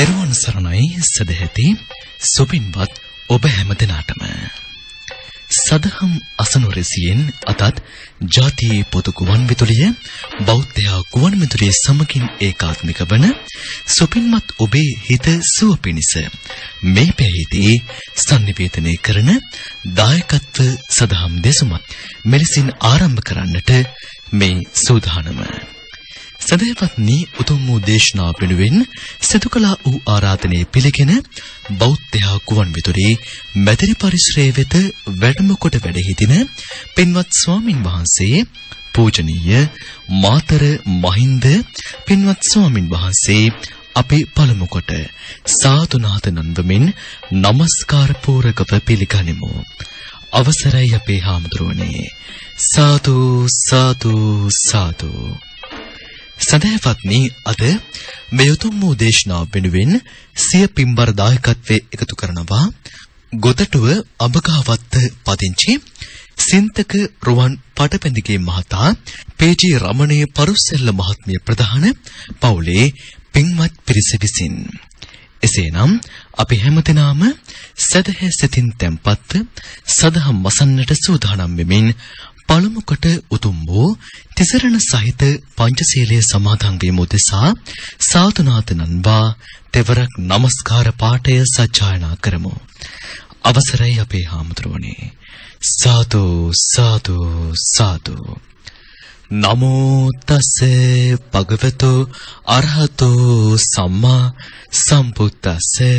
තෙරුවන් සරණයි සදැහැති සුපින්වත් ඔබ හැම දෙනාටම සදහම් අසනුරසියෙන් අතත් ජාතියේ පොදු ගුවන් විදුලිය බෞද්ධයා ගුවන් විදුලිය සමගින් ඒකාත්මික වන සුපින්වත් ඔබේ හිත සුව පිණිස මේ පැයේදී sannivedanaya කරන දායකත්ව සදහම් දෙසුමත් මෙලෙසින් ආරම්භ කරන්නට මේ සූදානම සදහවත්නි උතුම් වූ දේශනා පිණුවෙන් සිදු කළා වූ ආරාධනය පිළිගෙන බෞද්ධයා කුවන් විදුලේ මැදිරි පරිශ්‍රයේ වෙත වැඩම කොට වැඩ සිටින පින්වත් ස්වාමින් වහන්සේ පූජනීය මාතර මහින්ද පින්වත් ස්වාමින් වහන්සේ අපි පළමු කොට සාතුනාත නන්දමින් নমස්කාර පූරකව පිළිගනිමු. අවසරයි අපේ හාමුදුරුවනේ. සාදු සාදු සාදු සදහවත්නි අද මේ උතුම් වූ දේශනාව වෙනුවෙන් සිය පින්බර දායකත්වයේ එකතු කරනවා ගොතටුව අබකාවත්ත පදිංචි සින්තක රුවන් පටපැඳිගේ මහතා පේජී රමණීය පරුස්සෙල්ල මහත්මිය ප්‍රධාන පවුලේ පින්වත් පිරිස විසින් එසේනම් අපි හැමදෙනාම සදහැ සිතින් තැම්පත් සදහම් වසන්නට සූදානම් වෙමින් පළමු කොට උතුම් වූ තිසරණ සහිත පංචශීලයේ සමාදන් වීම උදෙසා සාතුනාතනන්වා තෙවරක් নমස්කාර පාඨය සජ්ජායනා කරමු. අවසරයි අපේ හාමුදුරුවනේ. සාදු සාදු සාදු. නමෝ තස්ස භගවතු අරහතෝ සම්මා සම්බුද්දස්සේ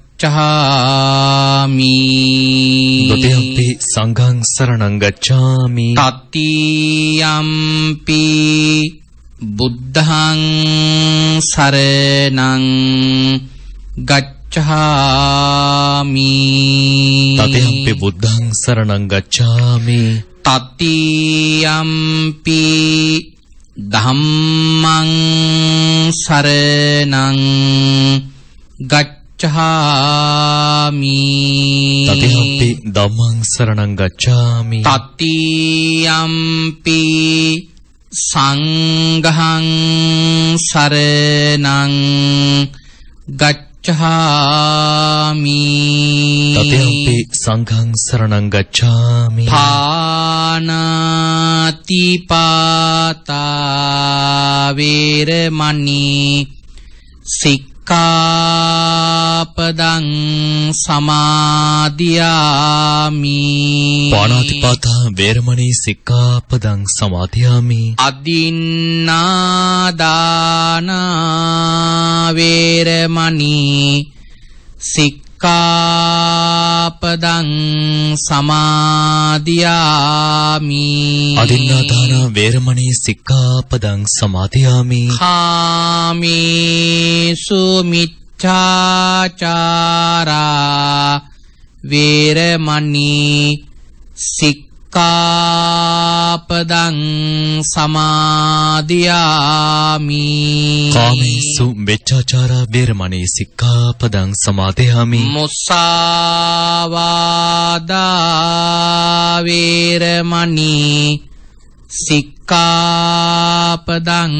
ගච්ඡාමි බුද්ධම්පි සංඝං සරණං ගච්ඡාමි තත්තියම්පි බුද්ධං සරණං ගච්ඡාමි තත්තියම්පි බුද්ධං සරණං ගච්ඡාමි තත්තියම්පි ධම්මං සරණං ගච්ඡාමි ගච්ඡාමි තතිහම්පි ධම්මං සරණං ගච්ඡාමි තතියම්පි සංඝං සරණං ගච්ඡාමි තතිහම්පි සංඝං සරණං ගච්ඡාමි පානාති පාතා වේරමණී සික් සික්කාපදං සමාදියාමි පාණාතිපාතා වේරමණී සික්කාපදං සමාදියාමි අදින්නාදාන වේරමණී සික් සික්කාපදං සමාධයාමි අදින්නාදාන වේරමණී සික්කාපදං සමාධයාමි කාමිසුමිච්චාචාරා වේරමණී සික් සික්කාපදං සමාදියාමි කාමේසු මෙච්චාචාරා බේරමණී සික්කාපදං සමාදයාමි මුස්සාවාදා වේරමණී සික් සික්කාපදං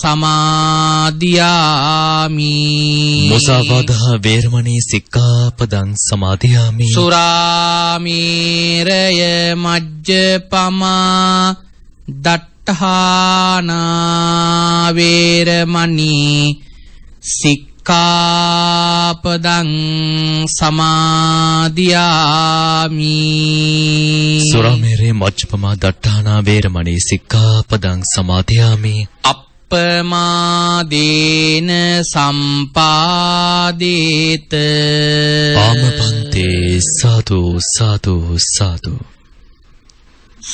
සමාධයාමි මොසාවාදා වේර්මණී සික්කාපදං සමාධයාමි සුරාමීරය මජ්්‍ය පමා දට්ටහානාවේරමණී සික්ක සික්කාපදං සමාදියාමි සුරමේරේ මච්චපමා දට්ඨානා වේරමණී සික්කාපදං සමාදියාමි අප්පමාදේන සම්පාදේත ආමපන්තේ සාදු සාදු සාදු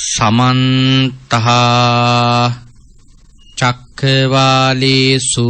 සමන්තහා චක්කවාලේසු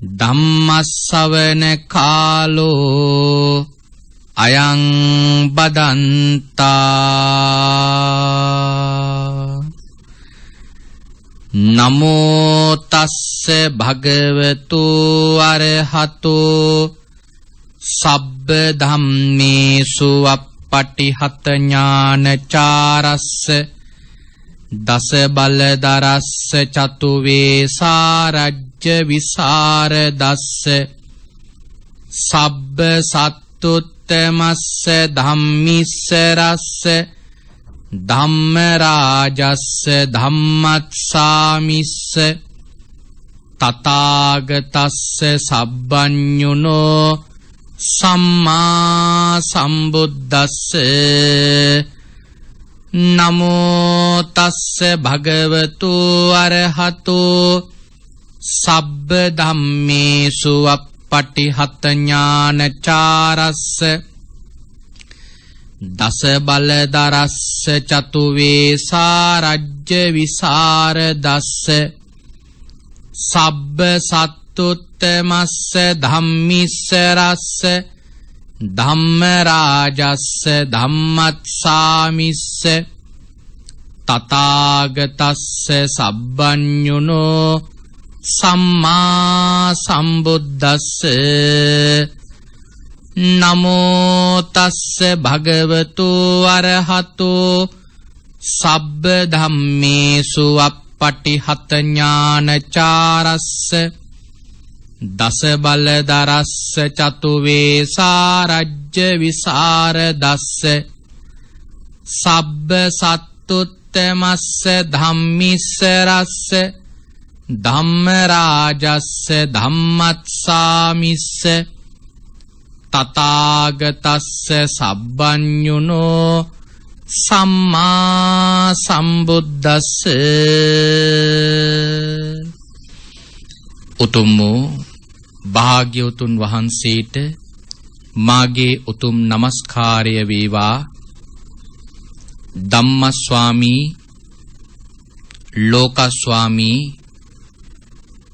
ධම්මස්සවන කාලෝ අයං බදන්තා නමෝ තස්ස භගවතු අරහතෝ සබ්බ ධම්මේසු අප්පටිහත ඥානචාරස්ස දස බල දරස්ස චතු වේසාරජ්ජ උච්ච විසර දස්ස සබ්බ සත්තුත්තමස්ස ධම්මිස්ස රස්ස ධම්ම රාජස්ස ධම්මත්සාමිස්ස තථාගතස්ස සබ්බඤුනෝ සම්මා සම්බුද්දස්ස නමෝ තස්ස භගවතු අරහතෝ සබ්බ ධම්මේසු අප්පටිහත ඥානචාරස්ස දස බලදරස්ස චතු වේසා රජ්‍ය විසර දස්ස සබ්බ සත්තුත්තමස්ස ධම්මිස්ස රස්ස ධම්ම රාජස්ස ධම්මත්සාමිස්ස තථාගතස්ස සබ්බඤුනෝ සම්මා සම්බුද්දස්ස නමෝ තස්ස භගවතු අරහතෝ සබ්බ ධම්මේසු අප්පටිහත ඥානචාරස්ස දස බල දරස්ස චතු වේසාරජ්‍ය විසර දස්ස සබ්බ සත්තුත්තමස්ස ධම්මිස්ස රස්ස ධම්මරාජස්ස ධම්මත්සාමිස්ස තතාගතස්ස සබ්බඥුනෝ සම්මා සම්බුද්දස්ස උතුම් වූ භාග්‍යවතුන් වහන්සේට මාගේ උතුම් নমස්කාරය වේවා ධම්මස්වාමී ලෝකස්වාමී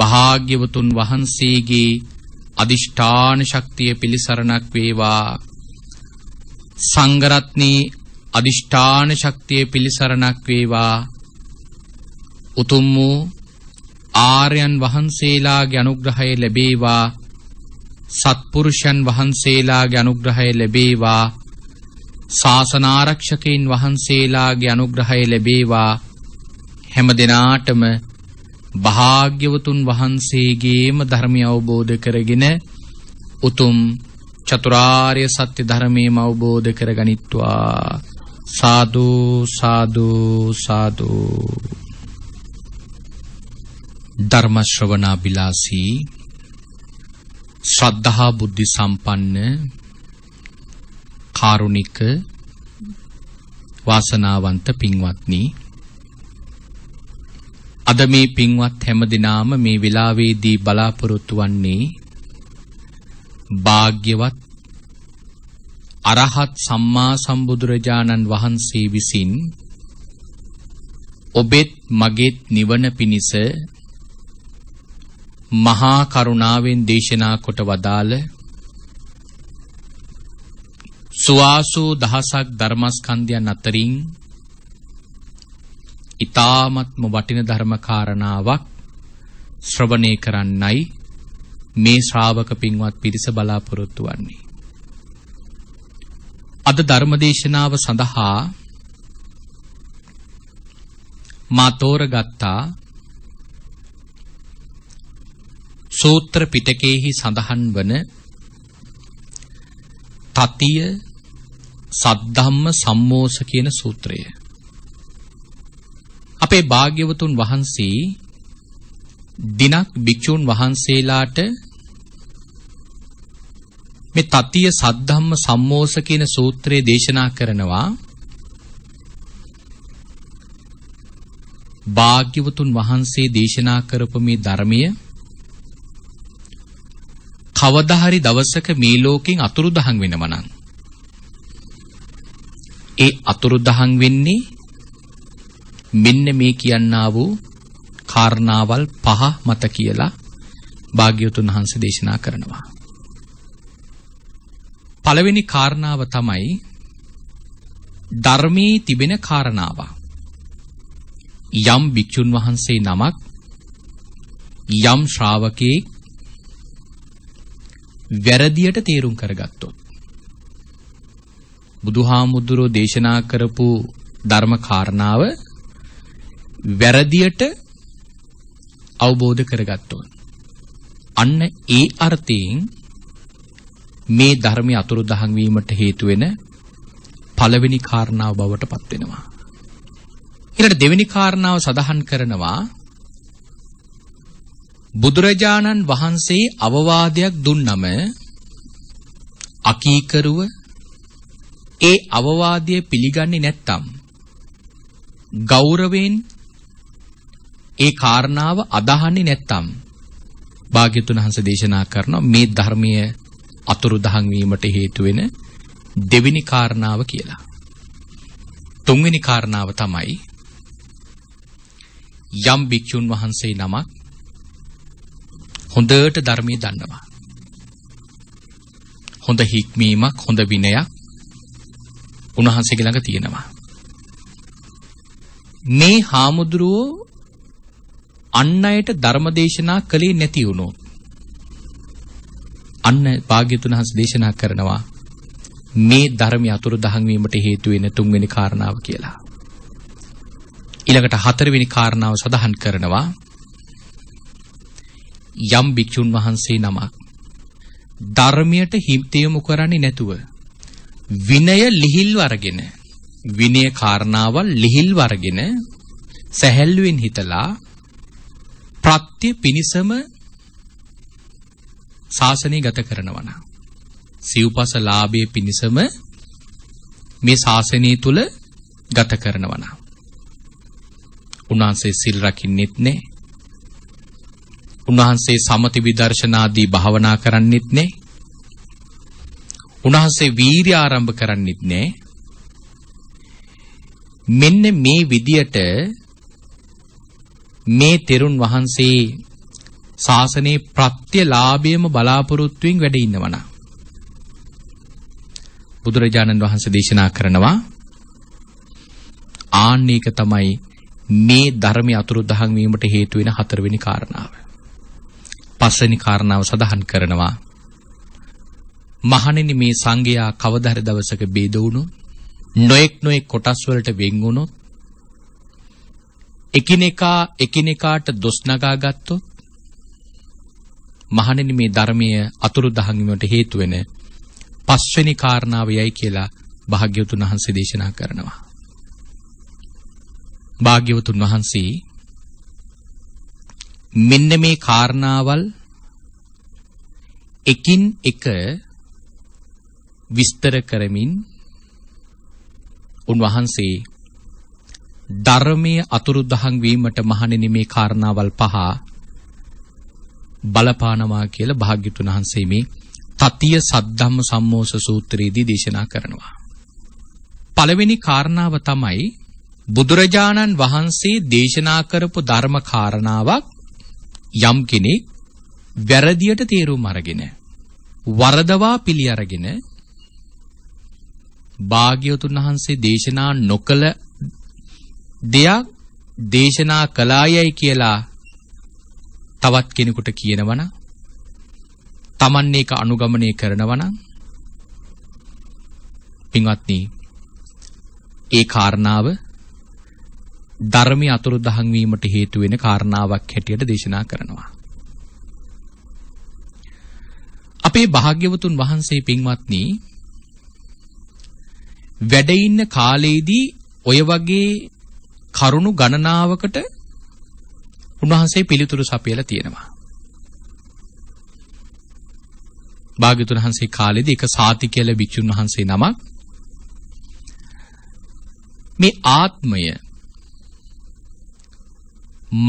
භාග්‍යවතුන් වහන්සේගේ අදිෂ්ඨාන ශක්තිය පිළිසරණක් වේවා සංඝරත්නී අදිෂ්ඨාන ශක්තිය පිළිසරණක් වේවා උතුම් වූ ආර්යයන් වහන්සේලාගේ අනුග්‍රහය ලැබේවා සත්පුරුෂයන් වහන්සේලාගේ අනුග්‍රහය ලැබේවා ශාසනාරක්ෂකයන් වහන්සේලාගේ අනුග්‍රහය ලැබේවා හැම දිනාටම භාග්‍යවතුන් වහන්සේගේම ධර්මය අවබෝධ කරගෙන උතුම් චතුරාර්ය සත්‍ය ධර්මයම අවබෝධ කරගනිත්වා සාදු සාදු සාදු ධර්ම ශ්‍රවණාබිලාසී ශ්‍රද්ධා බුද්ධි සම්පන්න කාරුණික වාසනාවන්ත පින්වත්නි අද මේ පින්වත් හැමදිනාම මේ වෙලාවේදී බලාපොරොත්තු වන්නේ භාග්‍යවත් අරහත් සම්මා සම්බුදුරජාණන් වහන්සේ විසින් ඔබෙත් මගෙත් නිවන පිණිස මහා කරුණාවෙන් දේශනා කොට වදාළ සුවාසූ දහසක් ධර්මස්කන්ධයන් අතරින් ඉතාමත්ම වටින ධර්මකාරණාවක් ශ්‍රවණය කරන්නයි මේ ශ්‍රාවක පින්වත් පිරිස බලාපොරොත්තු වන්නේ. අද ධර්මදේශනාව සඳහා මා තෝරගත්තා සූත්‍ර පිටකයේහි සඳහන් වන තතිය සද්ධම්ම සම්මෝස කියන සූත්‍රය. අපේ භාග්‍යවතුන් වහන්සේ දිනක් භික්ෂූන් වහන්සේලාට මේ තතිය සද්ධම්ම සම්මෝස කියන සූත්‍රය දේශනා කරනවා භාග්‍යවතුන් වහන්සේ දේශනා කරපු මේ ධර්මය කවදා හරි දවසක මේ ලෝකෙන් අතුරුදහන් වෙනවනම් ඒ අතුරුදහන් වෙන්නේ මෙන්න මේ කියන්නා වූ කාරණාවල් පහ මත කියලා භාග්‍යවතුන් වහන්සේ දේශනා කරනවා. පළවෙනි කාරණාව තමයි ධර්මයේ තිබෙන කාරණාව. යම් භික්ෂුන් වහන්සේ නමක් යම් ශ්‍රාවකෙක් වැරදියට තේරුම් කරගත්තොත් බුදුහාමුදුරෝ දේශනා කරපු ධර්ම කාරණාව වැරදියට අවබෝධ කරගත්තොත් අන්න ඒ අර්ථයෙන් මේ ධර්මයේ අතුරුදහන් වීමට හේතු වෙන පළවෙනි කාරණාව බවට පත් වෙනවා ඊළඟ දෙවෙනි කාරණාව සඳහන් කරනවා බුදුරජාණන් වහන්සේ අවවාදයක් දුන්නම අකීකරුව ඒ අවවාදය පිළිගන්නේ නැත්තම් ගෞරවයෙන් ඒ කාරණාව අදහන්නේ නැත්තම් භාග්‍යතුන් වහන්සේ දේශනා කරනවා මේ ධර්මයේ අතුරුදහන් වීමට හේතු වෙන දෙවෙනි කාරණාව කියලා. තුන්වෙනි කාරණාව තමයි යම් භික්ෂුන් වහන්සේ නමක් හොඳට ධර්මයේ දන්නවා. හොඳ හික්මීමක් හොඳ විනයක් උන්වහන්සේගේ ළඟ තියෙනවා. මේ හාමුදුරුවෝ අන් අයට ධර්මදේශනා කළේ නැති වුණොත් අන්න භාග්‍යතුන් හස් දේශනා කරනවා මේ ධර්මය අතුරුදහන් වීමට හේතු වෙන තුන්වෙනි කාරණාව කියලා. ඊළඟට හතරවෙනි කාරණාව සඳහන් කරනවා යම් භික්ෂුන් වහන්සේ නමක් ධර්මයට හිත යොමු කරන්නේ නැතුව විනය ලිහිල් වරගෙන විනය කාරණාවල් ලිහිල් වරගෙන සැහැල්ලුවෙන් හිතලා ප්‍රත්‍ය පිනිසම ශාසනය ගත කරනවන. සිව්පස ලාභයේ පිනිසම මේ ශාසනය තුල ගත කරනවන. උන්වහන්සේ සිල් රකින්නෙත් නෑ. උන්වහන්සේ සමති විදර්ශනාදී භාවනා කරන්නෙත් නෑ. උන්වහන්සේ වීර්ය ආරම්භ කරන්නෙත් නෑ. මෙන්න මේ විදියට මේ තෙරුන් වහන්සේ ශාසනයේ ප්‍රත්‍යලාභයම බලාපොරොත්තුෙන් වැඩ ඉන්නවන ะ. බුදුරජාණන් වහන්සේ දේශනා කරනවා ආන්නේක තමයි මේ ධර්මයේ අතුරුදහන් වීමට හේතු වෙන හතරවෙනි කාරණාව. පස්වෙනි කාරණාව සඳහන් කරනවා මහණෙනි මේ සංගයා කවදාහරි දවසක බේද වුණොත් නොඑක් නොඑක් කොටස් වලට වෙන් වුණොත් එකිනෙකා එකිනෙකාට දොස් නගා ගත්තොත් මහණෙනි මේ ධර්මයේ අතුරුදහන් වීමට හේතු වෙන පස්වෙනි කාරණාවයයි කියලා භාග්‍යවතුන් වහන්සේ දේශනා කරනවා. භාග්‍යවතුන් වහන්සේ මෙන්න මේ කාරණාවල් එකින් එක විස්තර කරමින් උන්වහන්සේ ධර්මයේ අතුරුදහන් වීමට මහණෙනි මේ කාරණාවල් පහ බලපානවා කියලා භාග්‍යතුන් වහන්සේ මේ තතිය සද්ධම්ම සම්මෝස සූත්‍රයේදී දේශනා කරනවා. පළවෙනි කාරණාව තමයි බුදුරජාණන් වහන්සේ දේශනා කරපු ධර්ම කාරණාවක් යම් කෙනෙක් වැරදියට තේරුම් අරගෙන වරදවා පිළි අරගෙන භාග්‍යවතුන් වහන්සේ දේශනා නොකළ දෙයක් දේශනා කළායයි කියලා තවත් කෙනෙකුට කියනවනම් Taman එක අනුගමනය කරනවනම් පින්වත්නි ඒ කාරණාව ධර්මයේ අතුරුදහන් වීමට හේතු වෙන කාරණාවක් හැටියට දේශනා කරනවා. අපේ භාග්‍යවතුන් වහන්සේ පින්වත්නි වැඩ ඉන්න කාලේදී ඔය වගේ කරුණු ගණනාවකට උන්වහන්සේ පිළිතුරු සපයලා තියෙනවා. භාග්‍යතුන් වහන්සේ කාලෙදී එක සාති කියලා භික්ෂුන් වහන්සේ නමක් මේ ආත්මය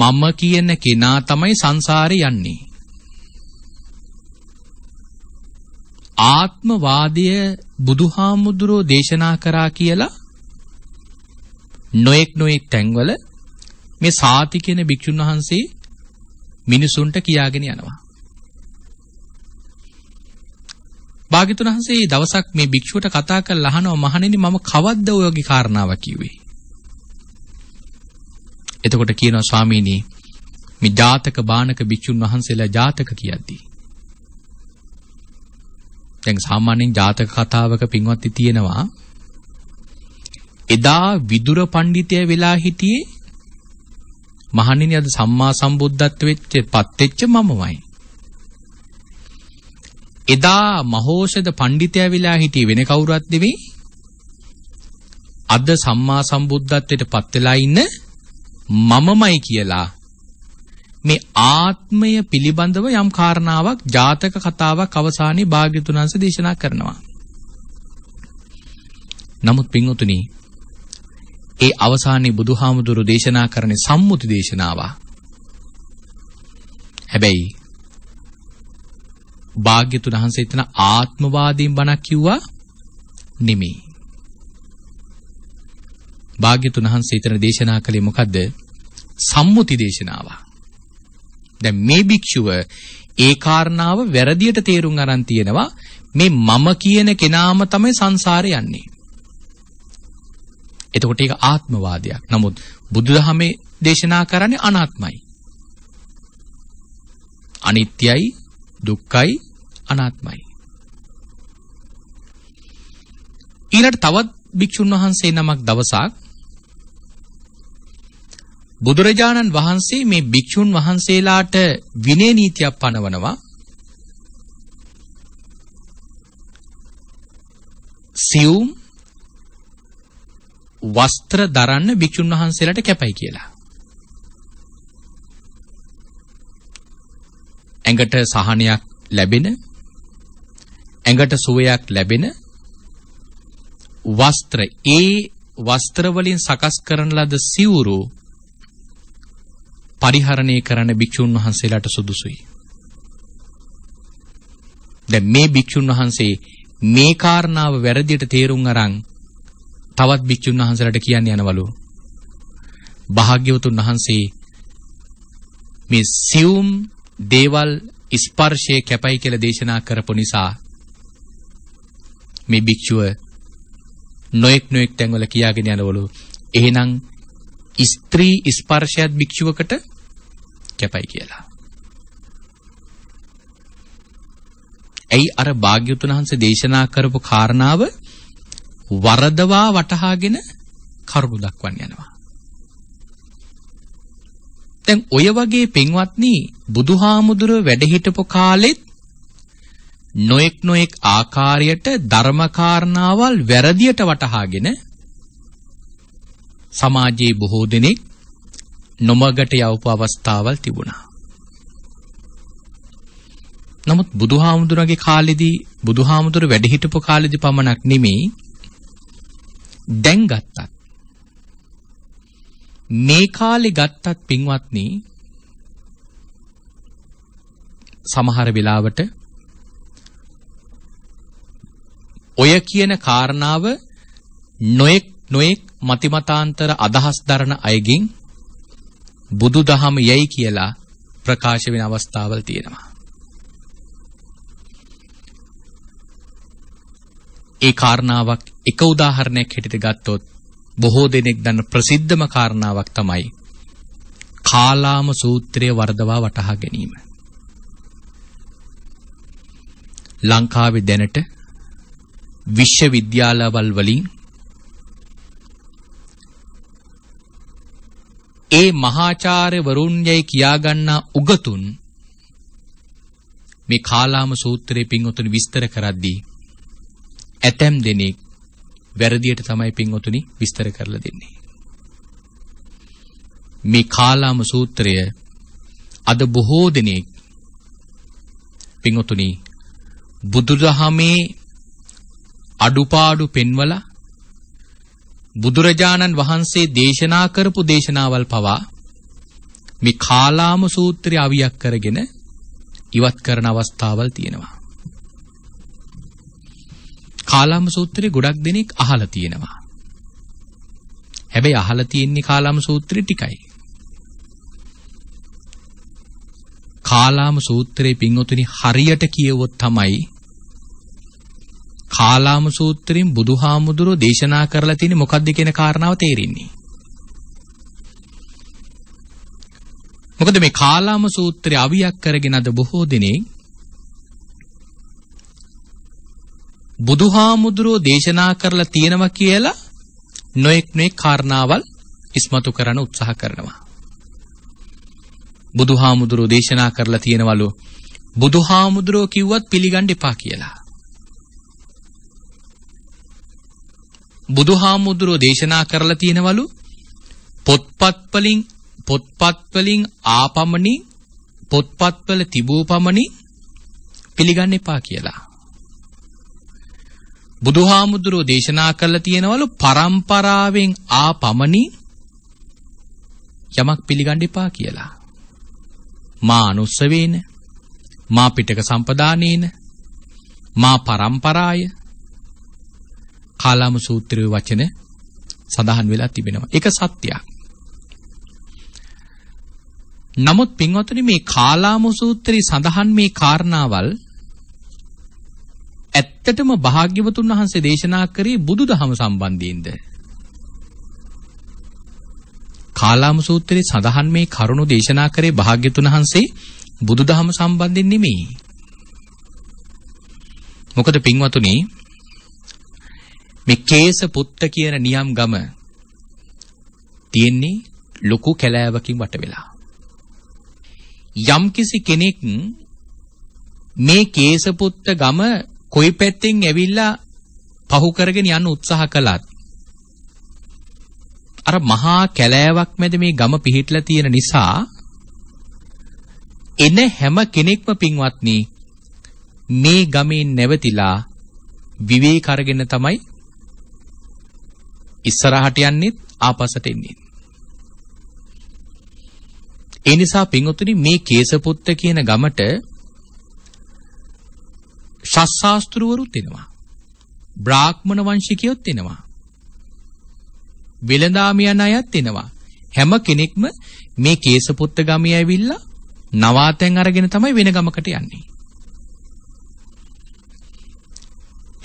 මම කියන කෙනා තමයි සංසාරේ යන්නේ. ආත්මවාදය බුදුහාමුදුරෝ දේශනා කරා කියලා නොඑක් නොඑක් තැන්වල මේ සාති කියන භික්ෂුන් වහන්සේ මිනිසුන්ට කියාගෙන යනවා. භාග්‍යතුන් වහන්සේ දවසක් මේ භික්ෂුවට කතා කරලා අහනවා මහණෙනි මම කවද්ද ඔයගේ කාරණාව කිව්වේ? එතකොට කියනවා ස්වාමීනි මේ ජාතක බානක භික්ෂුන් වහන්සේලා ජාතක කියද්දී දැන් සාමාන්‍යයෙන් ජාතක කතාවක පින්වත්ටි තියෙනවා එදා විදුර පඬිතය වෙලා හිටියේ මහණෙනි අද සම්මා සම්බුද්ධත්ව වෙච්ච පත් වෙච්ච මමමයි. එදා මහෝෂද පඬිතය වෙලා හිටියේ වෙන කවුරුත් නෙවෙයි. අද සම්මා සම්බුද්ධත්වයට පත් වෙලා ඉන්න මමමයි කියලා මේ ආත්මය පිළිබඳව යම් කාරණාවක් ජාතක කතාවක් අවසානයේ භාග්‍යතුන් දේශනා කරනවා. නමුත් පින්වතුනි ඒ අවසානයේ බුදුහාමුදුරු දේශනා කරන සම්මුති දේශනාව. හැබැයි භාග්‍යතුන් වහන්සේ එතන ආත්මවාදීන් බණක් කිව්වා නෙමෙයි. භාග්‍යතුන් වහන්සේ එතන දේශනා කළේ මොකද්ද? සම්මුති දේශනාව. දැන් මේ භික්ෂුව ඒ කාරණාව වැරදියට තේරුම් අරන් තියෙනවා මේ මම කියන කෙනාම තමයි සංසාරේ යන්නේ. එතකොට ඒක ආත්මවාදයක්. නමුත් බුදුදහමේ දේශනා කරන්නේ අනාත්මයි. අනිත්‍යයි, දුක්ඛයි, අනාත්මයි. ඊළඟ තවත් භික්ෂුන් වහන්සේ නමක් දවසක් බුදුරජාණන් වහන්සේ මේ භික්ෂුන් වහන්සේලාට විනය නීතියක් පනවනවා. සියුම් වස්ත්‍ර දරන්න භික්ෂුන් වහන්සේලාට කැපයි කියලා. ඇඟට සහනයක් ලැබෙන ඇඟට සුවයක් ලැබෙන වස්ත්‍ර ඒ වස්ත්‍ර වලින් සකස් කරන ලද සිවුරු පරිහරණය කරන භික්ෂුන් වහන්සේලාට සුදුසුයි. දැන් මේ භික්ෂුන් වහන්සේ මේ කාරණාව වැරදියට තේරුම් අරන් තවත් භික්ෂුන් වහන්සේලාට කියන්න යනවලු. භාග්‍යවතුන් වහන්සේ මේ සියුම් දේවල් ස්පර්ශයේ කැපයි කියලා දේශනා කරපු නිසා මේ භික්ෂුව නොඑක් නොඑක් තැන්වල කියාගෙන යනවලු. එහෙනම් ස්ත්‍රී ස්පර්ශයත් භික්ෂුවකට කැපයි කියලා. ඇයි අර භාග්‍යවතුන් වහන්සේ දේශනා කරපු කාරණාව වරදවා වටහාගෙන කරුණු දක්වන් යනවා. දැන් ඔය වගේ පින්වත්නි බුදුහාමුදුර වැඩ හිටපු කාලෙත් නොඑක් නොඑක් ආකාරයට ධර්ම කාරණාවල් වැරදියට වටහාගෙන සමාජයේ බොහෝ දෙනෙක් නොමගට යවපු අවස්ථාවල් තිබුණා. නමුත් බුදුහාමුදුරගේ කාලෙදී බුදුහාමුදුර වැඩ හිටපු කාලෙදී පමණක් නෙමෙයි දැන් ගත්තත් මේ කාලේ ගත්තත් පින්වත්නි සමහර වෙලාවට ඔය කියන කාරණාව නොඑක් නොඑක් මතිමතාන්තර අදහස් දරන අයගෙන් බුදුදහම යයි කියලා ප්‍රකාශ වෙන අවස්ථාවල් තියෙනවා. ඒ කාරණාවක් එක උදාහරණයක් හැටියට ගත්තොත් බොහෝ දෙනෙක් දන්න ප්‍රසිද්ධම කාරණාවක් තමයි කාලාම සූත්‍රය වර්ධවා වටහා ගැනීම. ලංකාවේ දැනට විශ්වවිද්‍යාලවල් වලින් ඒ මහාචාර්ය වරුණ්‍යයි කියාගන්නා උගතුන් මේ කාලාම සූත්‍රයේ පින්වතුන් විස්තර කරද්දී ඇතැම් දෙනෙක් වැරදියට තමයි පින්වතුනි විස්තර කරලා දෙන්නේ. මේ කාලාම සූත්‍රය අද බොහෝ දෙනෙක් පින්වතුනි බුදුදහමේ අඩුපාඩු පෙන්වලා බුදුරජාණන් වහන්සේ දේශනා කරපු දේශනාවල් පවා මේ කාලාම සූත්‍රය අවියක් කරගෙන ඉවත් කරන අවස්ථාවල් තියෙනවා. කාලාම සූත්‍රේ ගොඩක් දෙනෙක් අහලා තියෙනවා. හැබැයි අහලා තියෙන්නේ කාලාම සූත්‍රේ ටිකයි. කාලාම සූත්‍රේ පින්වතුනි හරියට කියවොත් තමයි කාලාම සූත්‍රයෙන් බුදුහාමුදුරෝ දේශනා කරලා තියෙන්නේ මොකද්ද කියන කාරණාව තේරෙන්නේ. මොකද මේ කාලාම සූත්‍රය අවියක් කරගෙන අද බොහෝ දෙනෙක් බුදුහාමුදුරෝ දේශනා කරලා තියෙනවා කියලා නොඑක් නොඑක් කාරණාවල් ඉස්මතු කරන්න උත්සාහ කරනවා. බුදුහාමුදුරෝ දේශනා කරලා තියෙනවලු බුදුහාමුදුරෝ කිව්වත් පිළිගන්න එපා කියලා. බුදුහාමුදුරෝ දේශනා කරලා තියෙනවලු පොත්පත් වලින් පොත්පත් වලින් ආපමණි පොත්පත් වල තිබූ පමණි පිළිගන්න එපා කියලා. බුදුහාමුදුරෝ දේශනා කරලා තියෙනවලු පරම්පරාවෙන් ආපමණින් යමක් පිළිගන්න එපා කියලා. මා අනුස්සවේන මා පිටක සම්පදානේන මා පරම්පරාය කාලාම සූත්‍රයේ වචන සඳහන් වෙලා තිබෙනවා. ඒක සත්‍යයක්. නමුත් පින්වතුනි මේ කාලාම සූත්‍රයේ සඳහන් මේ කාරණාවල් ඇත්තටම භාග්‍යවතුන් වහන්සේ දේශනා කරේ බුදුදහම සම්බන්ධයෙන්ද? කාලාම සූත්‍රයේ සඳහන් මේ කරුණු දේශනා කරේ භාග්‍යතුන් වහන්සේ බුදුදහම සම්බන්ධයෙන් නෙමෙයි. මොකද පින්වතුනි මේ කේස පුත්ත කියන නියම් ගම තියෙන්නේ ලොකු කැලෑවකින් වට වෙලා. යම්කිසි කෙනෙක් මේ කේසපුත්ත ගම කොයි පැත්තෙන් ඇවිල්ලා පහු කරගෙන යන්න උත්සාහ කළත් අර මහා කැලෑවක් මැද මේ ගම පිහිටලා තියෙන නිසා එන හැම කෙනෙක්ම පින්වත්නි මේ ගමේ නැවතිලා විවේක අරගෙන තමයි ඉස්සරහට යන්නෙත් ආපසට එන්නේ. ඒ නිසා පින්වත්නි මේ කේසපුත්ත කියන ගමට ශස්්‍රාස්තෘවරුත් එනවා. බ්‍රාහ්මණ වංශිකයොත් එනවා. වෙළඳාමියන් අයත් එනවා. හැම කෙනෙක්ම මේ කේසපුත්ත ගමේ ඇවිල්ලා නවාතැන් අරගෙන තමයි වෙන ගමකට යන්නේ.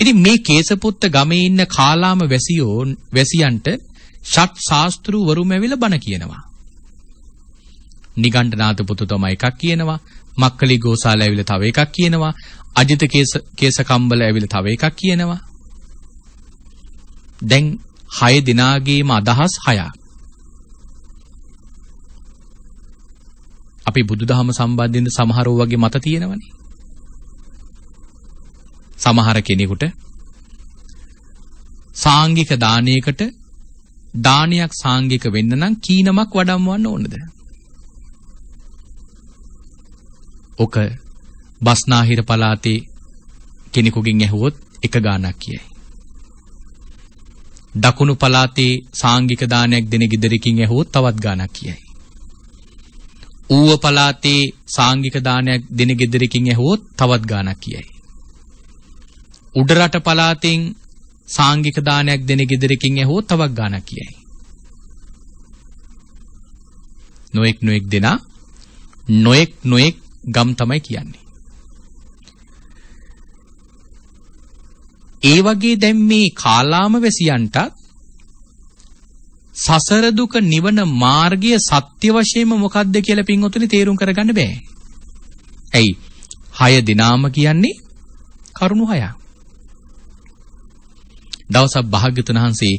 ඉතින් මේ කේසපුත්ත ගමේ ඉන්න කාලාම වැසියෝ වැසියන්ට ෂට් ශාස්ත්‍රු වරුම ඇවිල්ලා බණ කියනවා. නිගණ්ඨනාත පුතු තමයි එකක් කියනවා. මක්කලි ගෝසාල ඇවිල්ලා තව එකක් කියනවා. අජිත කේස කේසකම්බල ඇවිල්ලා තව එකක් කියනවා. දැන් 6 දිනාගේම අදහස් 6ක්. අපි බුදුදහම සම්බන්ධයෙන් සමහරව වගේ මත තියෙනවනේ. සමහර කෙනෙකුට සාංගික දානයකට දානයක් සාංගික වෙන්න නම් කීනමක් වඩම්වන්න ඕනද? ඔක බස්නාහිර පළාතේ කෙනෙකුගෙන් ඇහුවොත් එක ගානක් කියයි. දකුණු පළාතේ සාංගික දානයක් දෙන গিදරකින් ඇහුවොත් තවත් ගානක් කියයි. ඌව පළාතේ සාංගික දානයක් දෙන গিදරකින් ඇහුවොත් තවත් ගානක් කියයි. උඩරට පළාතෙන් සාංගික දානයක් දෙන গিදරකින් ඇහුවොත් තවත් ගානක් කියයි. නොඑක් නොඑක් දෙනා නොඑක් නොඑක් ගම් තමයි කියන්නේ. ඒ වගේ දැන් මේ කාලාම වැසියන්ටත් සසර දුක නිවන මාර්ගය සත්‍ය වශයෙන්ම මොකද්ද කියලා පින්වතුනි තේරුම් කරගන්න බෑ. ඇයි? හය දිනාම කියන්නේ කරුණු හයක්. දවසක් භාග්‍යතුන් වහන්සේ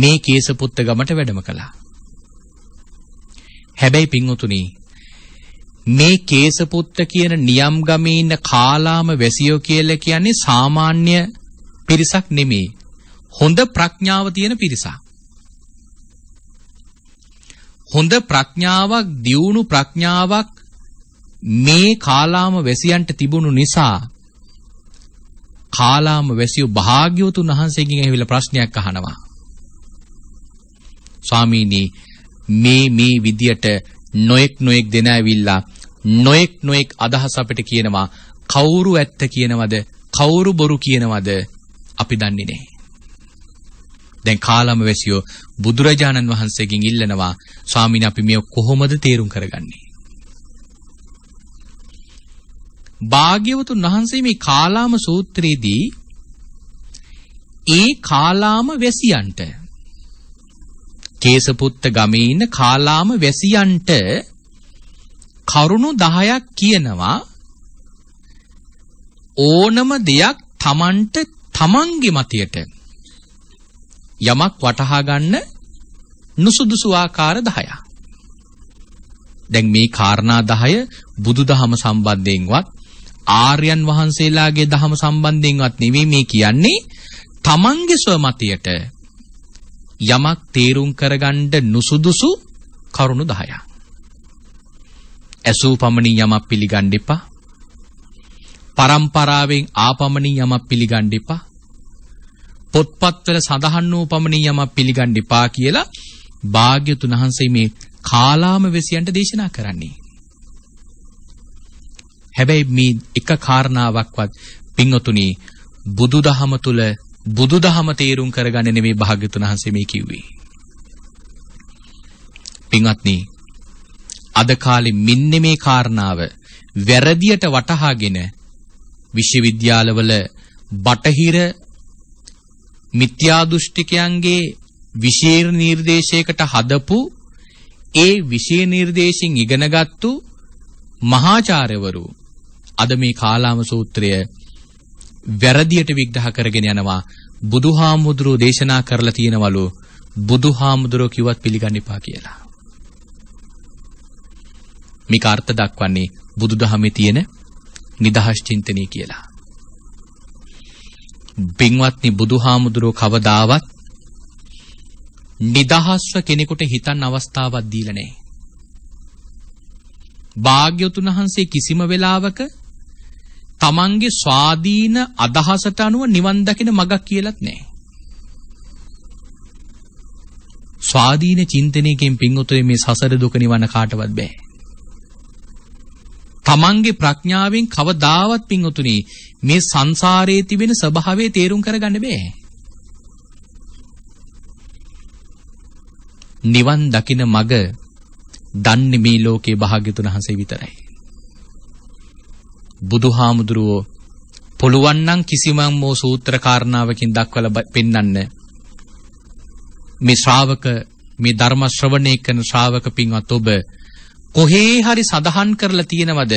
මේ කේසපුත්ත ගමට වැඩම කළා. හැබැයි පින්වතුනි මේ කේසපුත්ත කියන නියම් ගමේ ඉන්න කාලාම වැසියෝ කියලා කියන්නේ සාමාන්‍ය පිරිසක් නෙමේ. හොඳ ප්‍රඥාව තියෙන පිරිසක්. හොඳ ප්‍රඥාවක් දියුණු ප්‍රඥාවක් මේ කාලාම වැසියන්ට තිබුණු නිසා කාලාම වැසියෝ භාග්‍යවතුන් වහන්සේගෙන් ඇවිල්ලා ප්‍රශ්නයක් අහනවා. ස්වාමීනි මේ මේ විදියට නොඑක් නොඑක් දෙන ඇවිල්ලා නොඑක් නොඑක් අදහස් අපිට කියනවා කවුරු ඇත්ත කියනවද කවුරු බොරු කියනවද අපි දන්නේ නැහැ. දැන් කාලම වැසියෝ බුදුරජාණන් වහන්සේගෙන් ඉල්ලනවා ස්වාමීනි අපි මේ කොහොමද තේරුම් කරගන්නේ? භාග්‍යවතුන් වහන්සේ මේ කාලාම සූත්‍රයේදී ඒ කාලාම වැසියන්ට කේසපුත්ත ගමේ ඉන්න කාලාම වැසියන්ට කරුණු 10ක් කියනවා ඕනම දෙයක් Tamanට තමන්ගේ මතයට යමක් වටහා ගන්න නුසුදුසු ආකාර 10ක්. දැන් මේ කාරණා 10 බුදුදහම සම්බන්ධයෙන්වත් ආර්යයන් වහන්සේලාගේ දහම සම්බන්ධයෙන්වත් නෙවෙයි මේ කියන්නේ තමන්ගේ ස්වමතියට යමක් තේරුම් කරගන්න නුසුදුසු කරුණු 10ක්. ඇසූ පමණින් යමක් පිළිගන්න එපා. පරම්පරාවෙන් ආපමණින් යමක් පිළිගන්න එපා. පොත්පත්වල සඳහන් වූ පමණින් යමක් පිළිගන්න එපා කියලා භාග්‍යතුන් වහන්සේ මේ කාලාම වෙසියන්ට දේශනා කරන්නේ. හැබැයි මේ එක කාරණාවක්වත් පින්වතුනි බුදුදහම තුල බුදුදහම තේරුම් කරගන්න නෙමෙයි භාග්‍යතුන් වහන්සේ මේ කිව්වේ. පින්වත්නි අද කාලේ මෙන්න මේ කාරණාව වැරදියට වටහාගෙන විශ්වවිද්‍යාලවල බටහිර මිත්‍යා දෘෂ්ටිකයන්ගේ විශේෂ නිර්දේශයකට හදපු ඒ විශේෂ නිර්දේශින් ඉගෙනගත්තු මහාචාර්යවරු අද මේ කාලාම සූත්‍රය වැරදියට විග්‍රහ කරගෙන යනවා බුදුහාමුදුරෝ දේශනා කරලා තියෙනවලු බුදුහාමුදුරෝ කිව්වත් පිළිගන්න එපා කියලා. මේක අර්ථ දක්වන්නේ බුදුදහමේ තියෙන නිදහස් චින්තනය කියලා. බින්වත්නි බුදුහාමුදුරුව කවදාවත් නිදහස්ව කෙනෙකුට හිතන්න අවස්ථාවක් දීලා නැහැ. භාග්‍යවතුන් වහන්සේ කිසිම වෙලාවක තමන්ගේ ස්වාධීන අදහසට අනුව නිවන් දකින මගක් කියලත් නැහැ. ස්වාධීන චින්තනයකින් පින් උතුරේ මේ සසර දුක නිවන කාටවත් බෑ. තමන්ගේ ප්‍රඥාවෙන් කවදාවත් පිංගුතුනි මේ සංසාරයේ තිබෙන ස්වභාවය තේරුම් කරගන්න බෑ. නිවන් දකින මග දන්නේ මේ ලෝකේ භාග්‍යතුන් වහන්සේ විතරයි. බුදුහාමුදුරුවෝ පුළුවන් නම් කිසිමම් මෝ සූත්‍ර කාරණාවකින් දක්වලා පෙන්වන්න මේ ශ්‍රාවක මේ ධර්ම ශ්‍රවණය කරන ශ්‍රාවක පින්වත් ඔබ කොහේ හරි සඳහන් කරලා තියෙනවද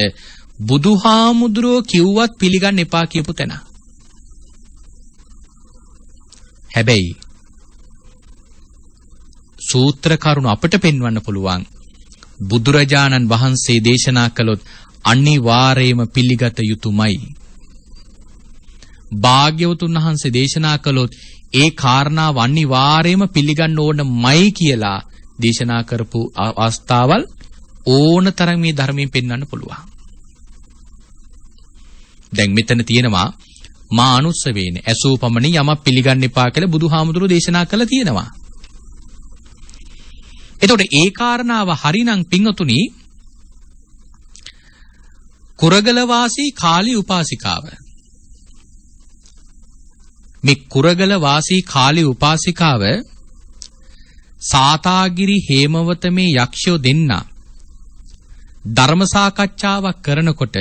බුදුහාමුදුරුව කිව්වත් පිළිගන්න එපා කියපු තැන. හැබැයි සූත්‍ර කරුණු අපට පෙන්වන්න පුළුවන් බුදුරජාණන් වහන්සේ දේශනා කළොත් අනිවාර්යයෙන්ම පිළිගත යුතුමයි. භාග්‍යවතුන් වහන්සේ දේශනා කළොත් ඒ කාරණාව අනිවාර්යයෙන්ම පිළිගන්න ඕනමයි කියලා දේශනා කරපු අවස්ථාවල් ඕන තරම් මේ ධර්මයෙන් පෙන්වන්න පුළුවන්. දැන් මෙතන තියෙනවා මා අනුස්සවේන ඇසූපමණි යම පිළිගන්න එපා කියලා බුදුහාමුදුරුවෝ දේශනා කළා තියෙනවා. එතකොට ඒ කාරණාව හරිනම් පිංගතුණි කුරගල වාසී කාළි උපාසිකාව මේ කුරගල වාසී කාළි උපාසිකාව සාතාගිරි හේමවත මේ යක්ෂයෝ දෙන්නා ධර්ම සාකච්ඡාවක් කරනකොට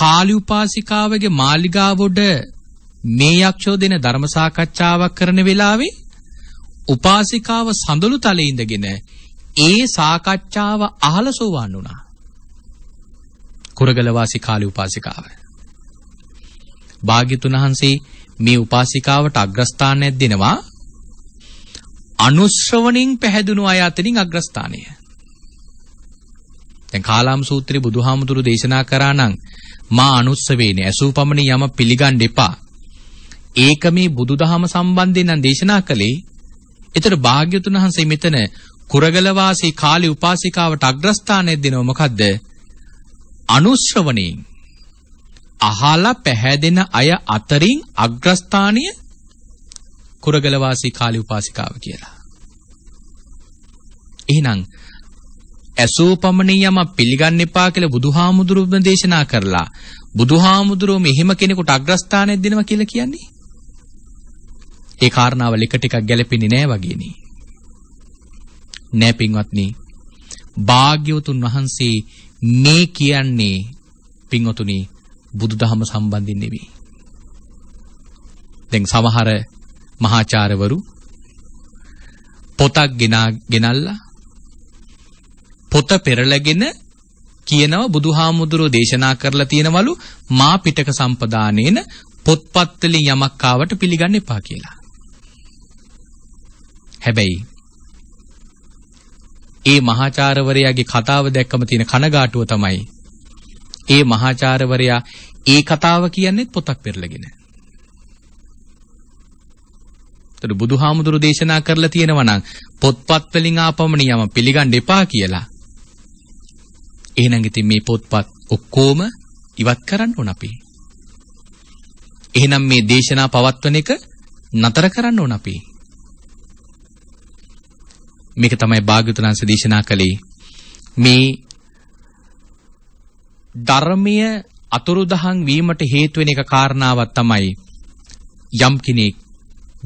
කාලි උපාසිකාවගේ මාලිගාව උඩ මේ යක්ෂෝ දෙන ධර්ම සාකච්ඡාවක් කරන වෙලාවේ උපාසිකාව සඳලු තලයේ ඉඳගෙන ඒ සාකච්ඡාව අහලා සෝවන් වුණා. කුරගල වාසී කාලි උපාසිකාව. භාග්‍යතුන් වහන්සේ මේ උපාසිකාවට අග්‍රස්ථානයක් දෙනවා. අනුශ්‍රවණින් පැහැදුණු අය අතරින් අග්‍රස්ථානය. දැන් කාලාම සූත්‍රයේ බුදුහාමුදුරු දේශනා කරා නම් මා අනුස්සවේනේ අසූපමණි යම පිළිගන්න එපා. ඒක මේ බුදුදහම සම්බන්ධයෙන් නම් දේශනා කළේ. ඒතර භාග්‍යතුන් වහන්සේ මෙතන කුරගල වාසී කාලේ උපාසිකාවට අග්‍රස්ථානය දෙනව මොකද්ද? අනුශ්‍රවණේ අහලා පැහැදෙන අය අතරින් අග්‍රස්ථානීය කුරගල වාසී කාලේ උපාසිකාව කියලා. එහෙනම් ඇසූ පමණින් යමක් පිළිගන්න එපා කියලා බුදුහාමුදුරුවම දේශනා කරලා බුදුහාමුදුරුවෝ මෙහෙම කෙනෙකුට අග්‍රස්ථානයක් දෙනවා කියලා කියන්නේ ඒ කාරණාවල එක ටිකක් ගැලපෙන්නේ නෑ වගේනේ නෑ පින්වත්නි භාග්‍යවතුන් වහන්සේ මේ කියන්නේ පින්වතුනි බුදුදහම සම්බන්ධින් නෙවෙයි දැන් සමහර මහාචාර්යවරු පොතක් ගෙනා ගෙනල්ලා පොත පෙරලගෙන කියනවා බුදුහාමුදුරෝ දේශනා කරලා තියෙනවලු මා පිටක සම්පදානේන පොත්පත් වලින් යමක් ආවට පිළිගන්න එපා කියලා. හැබැයි ඒ මහාචාර්යවරයාගේ කතාව දැක්කම තියෙන කනගාටුව තමයි ඒ මහාචාර්යවරයා ඒ කතාව කියන්නේ පොතක් පෙරලගෙන. ඒතර බුදුහාමුදුරු දේශනා කරලා තියෙනවා නම් පොත්පත් වලින් ආපමණියම පිළිගන්න එපා කියලා. එහෙනම් ඉතින් මේ පොත්පත් ඔක්කොම ඉවත් කරන්න ඕන අපි. එහෙනම් මේ දේශනා පවත්වන එක නතර කරන්න ඕන අපි. මේක තමයි භාග්‍යවතුන් වහන්සේ දේශනා කළේ. මේ ධර්මය අතුරුදහන් වීමට හේතු වෙන එක කාරණාවක් තමයි යම් කෙනෙක්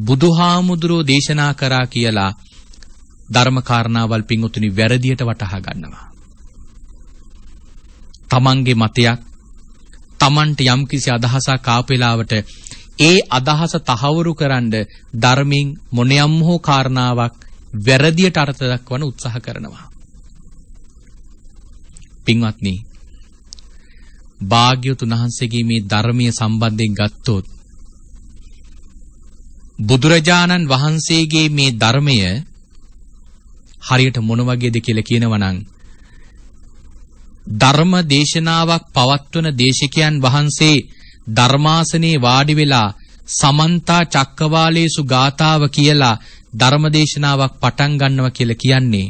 බුදුහාමුදුරෝ දේශනා කරා කියලා ධර්ම කාරණාවල් පිංගුතුනි වැරදියට වටහා ගන්නවා. තමන්ගේ මතයක් තමන්ට යම්කිසි අදහසක් ආපෙලාවට ඒ අදහස තහවුරු කරන්න ධර්මින් මොනියම් හෝ කාරණාවක් වැරදියට අර්ථ දක්වන උත්සාහ කරනවා. පින්වත්නි භාග්‍යවතුන් වහන්සේගේ මේ ධර්මීය සම්බන්ධයෙන් ගත්තොත් බුදුරජාණන් වහන්සේගේ මේ ධර්මය හරියට මොන වගේද කියලා කියනවනම් ධර්ම දේශනාවක් පවත්වන දේශකයන් වහන්සේ ධර්මාසනේ වාඩි වෙලා සමන්තා චක්කවාලේසු ගාතාව කියලා ධර්ම දේශනාවක් පටන් ගන්නවා කියලා කියන්නේ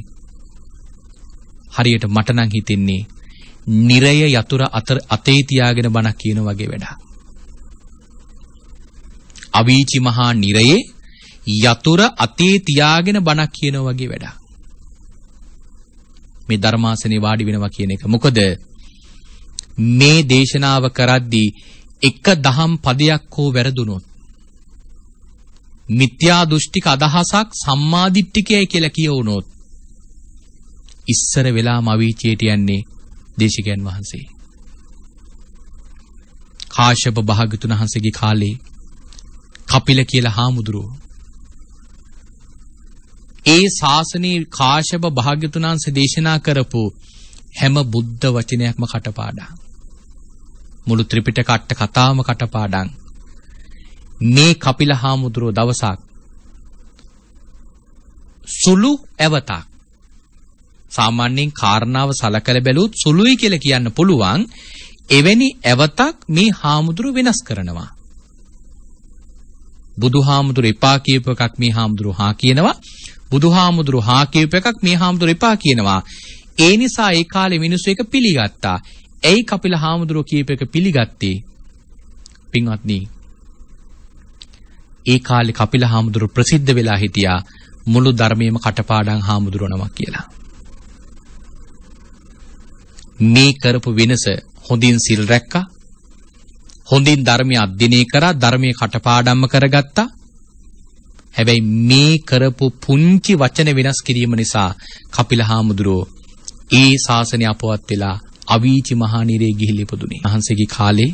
හරියට මට නම් හිතෙන්නේ නිරය යතුරු අතර අතේ තියාගෙන බණක් කියන වගේ වැඩක්. අවීචි මහා නිරයේ යතුරු අතේ තියාගෙන බණක් කියන වගේ වැඩක්. මේ ධර්මාසනේ වාඩි වෙනවා කියන එක. මොකද මේ දේශනාව කරද්දී එක දහම් පදයක් හෝ වැරදුනොත් මිත්‍යා දෘෂ්ටික අදහසක් සම්මාදිට්ඨිකය කියලා කියවුනොත් ඉස්සර වෙලා මවීචියට යන්නේ දේශිකයන් වහන්සේ. කාශ්‍යප භාගතුන් වහන්සේගේ කාලේ කපිල කියලා හාමුදුරුවෝ ඒ ශාසනයේ කාශ්‍යප භාග්‍යතුන් වහන්සේ දේශනා කරපු හැම බුද්ධ වචනයක්ම කටපාඩම්. මුළු ත්‍රිපිටක අට කතාවම කටපාඩම්. මේ කපිල හාමුදුරුව දවසක් සුළු ඇවතක් සාමාන්‍යයෙන් කාරණාව සලකල බැලුවොත් සුළුයි කියලා කියන්න පුළුවන් එවැනි ඇවතක් මේ හාමුදුරු වෙනස් කරනවා බුදු හාමුදුරු එපා කියපු එකක් මේ හාමුදුරු හා කියනවා බුදුහාමුදුරු හා කියූප එකක් මේ හාමුදුරු එපා කියනවා. ඒ නිසා ඒ කාලේ මිනිස්සු එක පිළිගත්තා. ඇයි කපිල හාමුදුරුව කියූප එක පිළිගත්තේ? පින්වත්නි. ඒ කාලේ කපිල හාමුදුරු ප්‍රසිද්ධ වෙලා හිටියා මුළු ධර්මයේම කටපාඩම් හාමුදුරුවනම කියලා. මේ කරපු වෙනස හොඳින් සිල් රැක්කා. හොඳින් ධර්මය අධ්‍යයනය කරා ධර්මයේ කටපාඩම්ම කරගත්තා. හැබැයි මේ කරපු පුංචි වචන වෙනස් කිරීම නිසා කපිල හාමුදුරුව ඒ ශාසනය අපවත් වෙලා අවීචි මහා නිරේ ගිහිලි ඉපදුනේ. මහන්සේගේ කාලේ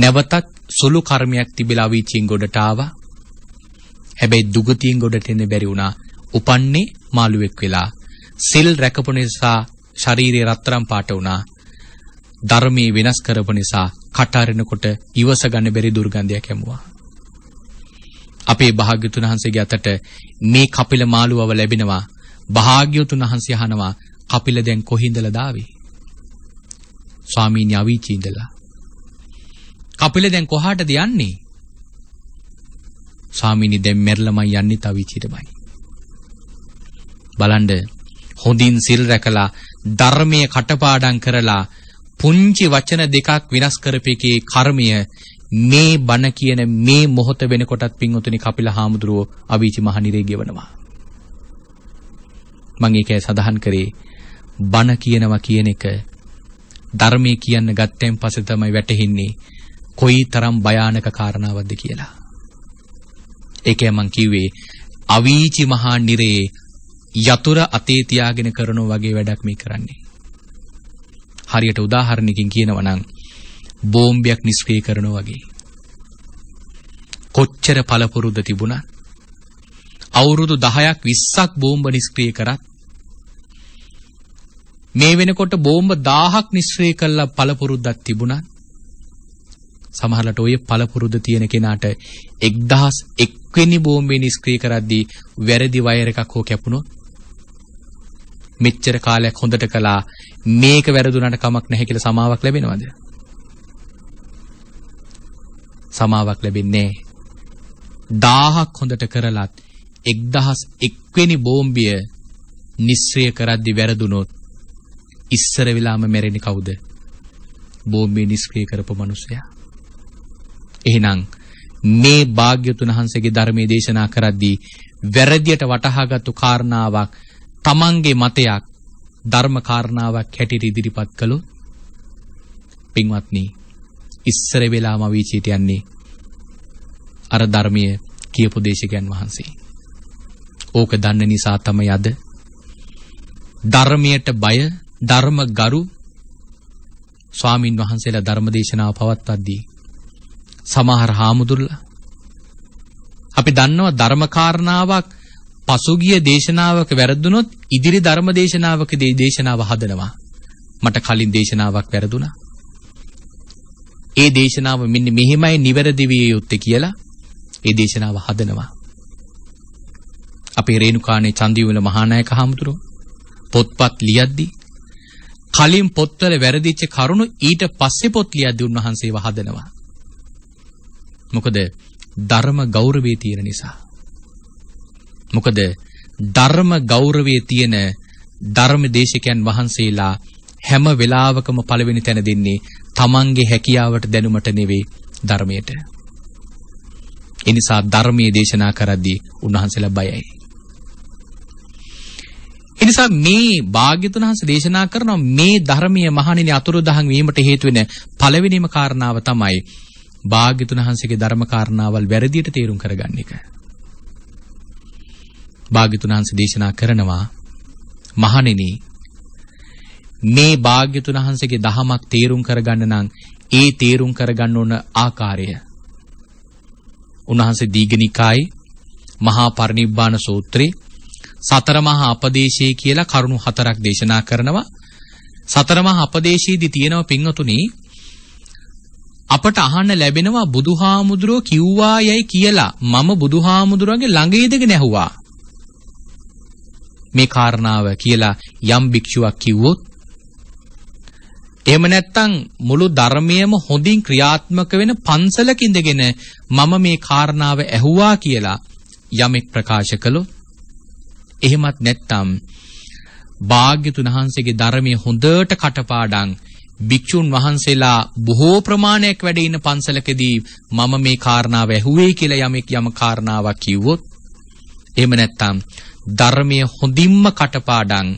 නැවතත් සුළු කර්මයක් තිබිලා අවීචියෙන් ගොඩට ආවා. හැබැයි දුගතියෙන් ගොඩට එන්න බැරි වුණා. උපන්නේ මාළුවෙක් වෙලා සිල් රැකපු නිසා ශරීරය රත්තරම් පාට වුණා. ධර්මයේ වෙනස් කරපු නිසා කටාරිනකොට ඉවස ගන්න බැරි දුර්ගන්ධයක් ඇමුවා. අපේ භාග්‍යතුන් වහන්සේගේ අතට මේ කපිල මාළුවව ලැබෙනවා. භාග්‍යතුන් වහන්සේ අහනවා කපිල දැන් කොහින්දලා දාවේ? ස්වාමීන් යවිචි ඉඳලා. කපිල දැන් කොහාටද යන්නේ? ස්වාමීනි දැන් මෙරළමයි යන්නේ තවිචිටමයි. බලන්න හොඳින් සිල් රැකලා ධර්මයේ කටපාඩම් කරලා පුංචි වචන දෙකක් විනාශ කරපේකේ කර්මය මේ බණ කියන මේ මොහොත වෙනකොටත් පින්වතුනි කපිල හාමුදුරුව අවීචි මහනිරේ ගෙවනවා. මම ඒකයි සඳහන් කරේ බණ කියනවා කියන එක ධර්මයේ කියන්න ගත්තෙන් පස්සේ තමයි වැටහින්නේ කොයි තරම් භයානක කාරණාවක්ද කියලා. ඒකයි මම කිව්වේ අවීචි මහා නිරේ යතුරු අතේ තියාගෙන කරන වගේ වැඩක් මේ කරන්නේ. හරියට උදාහරණකින් කියනවා නම් බෝම්බයක් නිෂ්ක්‍රිය කරනවා වගේ. කොච්චර පළපුරුද තිබුණත් අවුරුදු 10ක් 20ක් බෝම්බ නිෂ්ක්‍රිය කරත් මේ වෙනකොට බෝම්බ 1000ක් නිෂ්ක්‍රිය කළා පළපුරුද්දක් තිබුණත් සමහරලට ඔය පළපුරුද තියෙන කෙනාට 1001 වෙනි බෝම්බේ නිෂ්ක්‍රිය කරද්දී වැරදි වයර් එකක් හෝ කැපුණොත් මෙච්චර කාලයක් හොඳට කළා මේක වැරදුනට කමක් නැහැ කියලා සමාවක් ලැබෙනවද? සමාවක් ලැබෙන්නේ දාහක් හොඳට කරලත් 1001 වෙනි බෝම්බිය නිස්සය කරද්දි වැරදුනොත් ඉස්සර වෙලාම මැරෙන්නේ කවුද? බෝම්බේ නිෂ්ක්‍රිය කරපු මිනිසයා. එහෙනම් මේ භාග්‍යතුන් හන්සේගේ ධර්මයේ දේශනා කරද්දී වැරදියට වටහාගත්තු කාරණාවක් තමන්ගේ මතයක් ධර්ම කාරණාවක් හැටියට ඉදිරිපත් කළොත් පින්වත්නි ඉස්සර වෙලාම අවීචයට යන්නේ අර ධර්මීය කියපු දේශකයන් වහන්සේ. ඕක දන්න නිසා තමයි අද ධර්මයට බය ධර්මගරු ස්වාමින් වහන්සේලා ධර්ම දේශනාව පවත්වද්දී සමහර හාමුදුරලා අපි දන්නවා ධර්ම කාරණාවක් පසුගිය දේශනාවක වැරදුනොත් ඉදිරි ධර්ම දේශනාවකදී දේශනාව හදනවා මට කලින් දේශනාවක් වැරදුනා ඒ දේශනාව මෙන්න මෙහෙමයි නිවැරදි විය යුත්තේ කියලා ඒ දේශනාව හදනවා. අපේ රේණුකාණේ චන්දිවල මහානායක හාමුදුරුවෝ පොත්පත් ලියද්දී කලින් පොත්වල වැරදිච්ච කරුණු ඊට පස්සේ පොත් ලියද්දී උන්වහන්සේව හදනවා. මොකද ධර්ම ගෞරවයේ තියෙන නිසා. මොකද ධර්ම ගෞරවයේ තියෙන ධර්ම දේශකයන් වහන්සේලා හැම වෙලාවකම පළවෙනි තැන දෙන්නේ තමන්ගේ හැකියාවට දැනුමට නෙවෙයි ධර්මයට. ඒ නිසා ධර්මයේ දේශනා කරද්දී උන්වහන්සේලා බයයි. ඒ නිසා මේ භාග්‍යතුන් වහන්සේ දේශනා කරන මේ ධර්මීය මහණෙනි අතුරුදහන් වීමට හේතු වෙන පළවෙනිම කාරණාව තමයි භාග්‍යතුන් වහන්සේගේ ධර්ම කාරණාවල් වැරදියට තේරුම් කරගන්න එක. භාග්‍යතුන් වහන්සේ දේශනා කරනවා මහණෙනි මේ භාග්‍යතුන් වහන්සේගේ දහමක් තේරුම් කරගන්න නම් ඒ තේරුම් කරගන්න ඕන ආකාරය උන්වහන්සේ දීඝනිකායේ මහා පරිනිබ්බාන සූත්‍රේ සතර මහා අපදේශයේ කියලා කරුණු හතරක් දේශනා කරනවා සතර මහා අපදේශයේදී තියෙනවා පින්වතුනි අපට අහන්න ලැබෙනවා බුදුහාමුදුරෝ කිව්වා යයි කියලා මම බුදුහාමුදුරන්ගේ ළඟ ඉඳගෙන ඇහුවා මේ කාරණාව කියලා යම් භික්ෂුවක් කිව්වොත් එහෙම නැත්නම් මුළු ධර්මයේම හොඳින් ක්‍රියාත්මක වෙන පන්සලක ඉඳගෙන මම මේ කාරණාව ඇහුවා කියලා යමෙක් ප්‍රකාශ කළොත් එහෙමත් නැත්නම් භාග්‍යතුන් වහන්සේගේ ධර්මයේ හොඳට කටපාඩම් භික්ෂුන් වහන්සේලා බොහෝ ප්‍රමාණයක් වැඩ ඉන්න පන්සලකදී මම මේ කාරණාව ඇහුවේ කියලා යමෙක් යම කාරණාවක් කිව්වොත් එහෙම නැත්නම් ධර්මයේ හොඳින්ම කටපාඩම්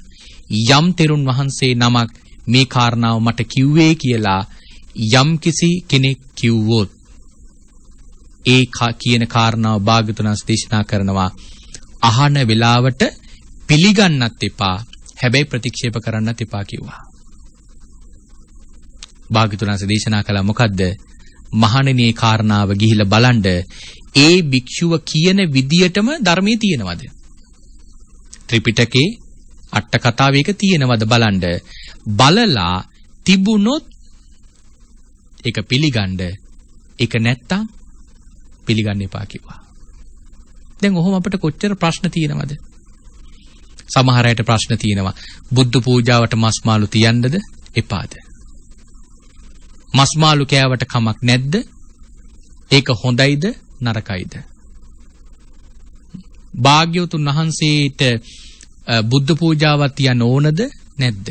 යම් තෙරුන් වහන්සේ නමක් මේ කාරණාව මට කිව්වේ කියලා යම්කිසි කෙනෙක් කිව්වොත් ඒ කියන කාරණාව භාගතුනස් දේශනා කරනවා අහන වෙලාවට පිළිගන්නත් එපා හැබැයි ප්‍රතික්ෂේප කරන්නත් එපා කිව්වා. භාගතුනස් දේශනා කළා මොකද්ද? මහණෙනි කාරණාව ගිහිලා බලන්න ඒ භික්ෂුව කියන විදියටම ධර්මයේ තියෙනවද? ත්‍රිපිටකේ අට කතාවේක තියෙනවද බලන්න බලලා තිබුණොත් ඒක පිළිගන්න ඒක නැත්තම් පිළිගන්න එපා කිව්වා. දැන් ඔහොම අපිට කොච්චර ප්‍රශ්න තියෙනවද? සමහර අයට ප්‍රශ්න තියෙනවා. බුද්ධ පූජාවට මස්මාළු තියන්නද එපාද? මස්මාළු කෑවට කමක් නැද්ද? ඒක හොඳයිද නරකයිද? භාග්‍යවතුන් වහන්සේට බුද්ධ පූජාවක් තියන්න ඕනද නැද්ද?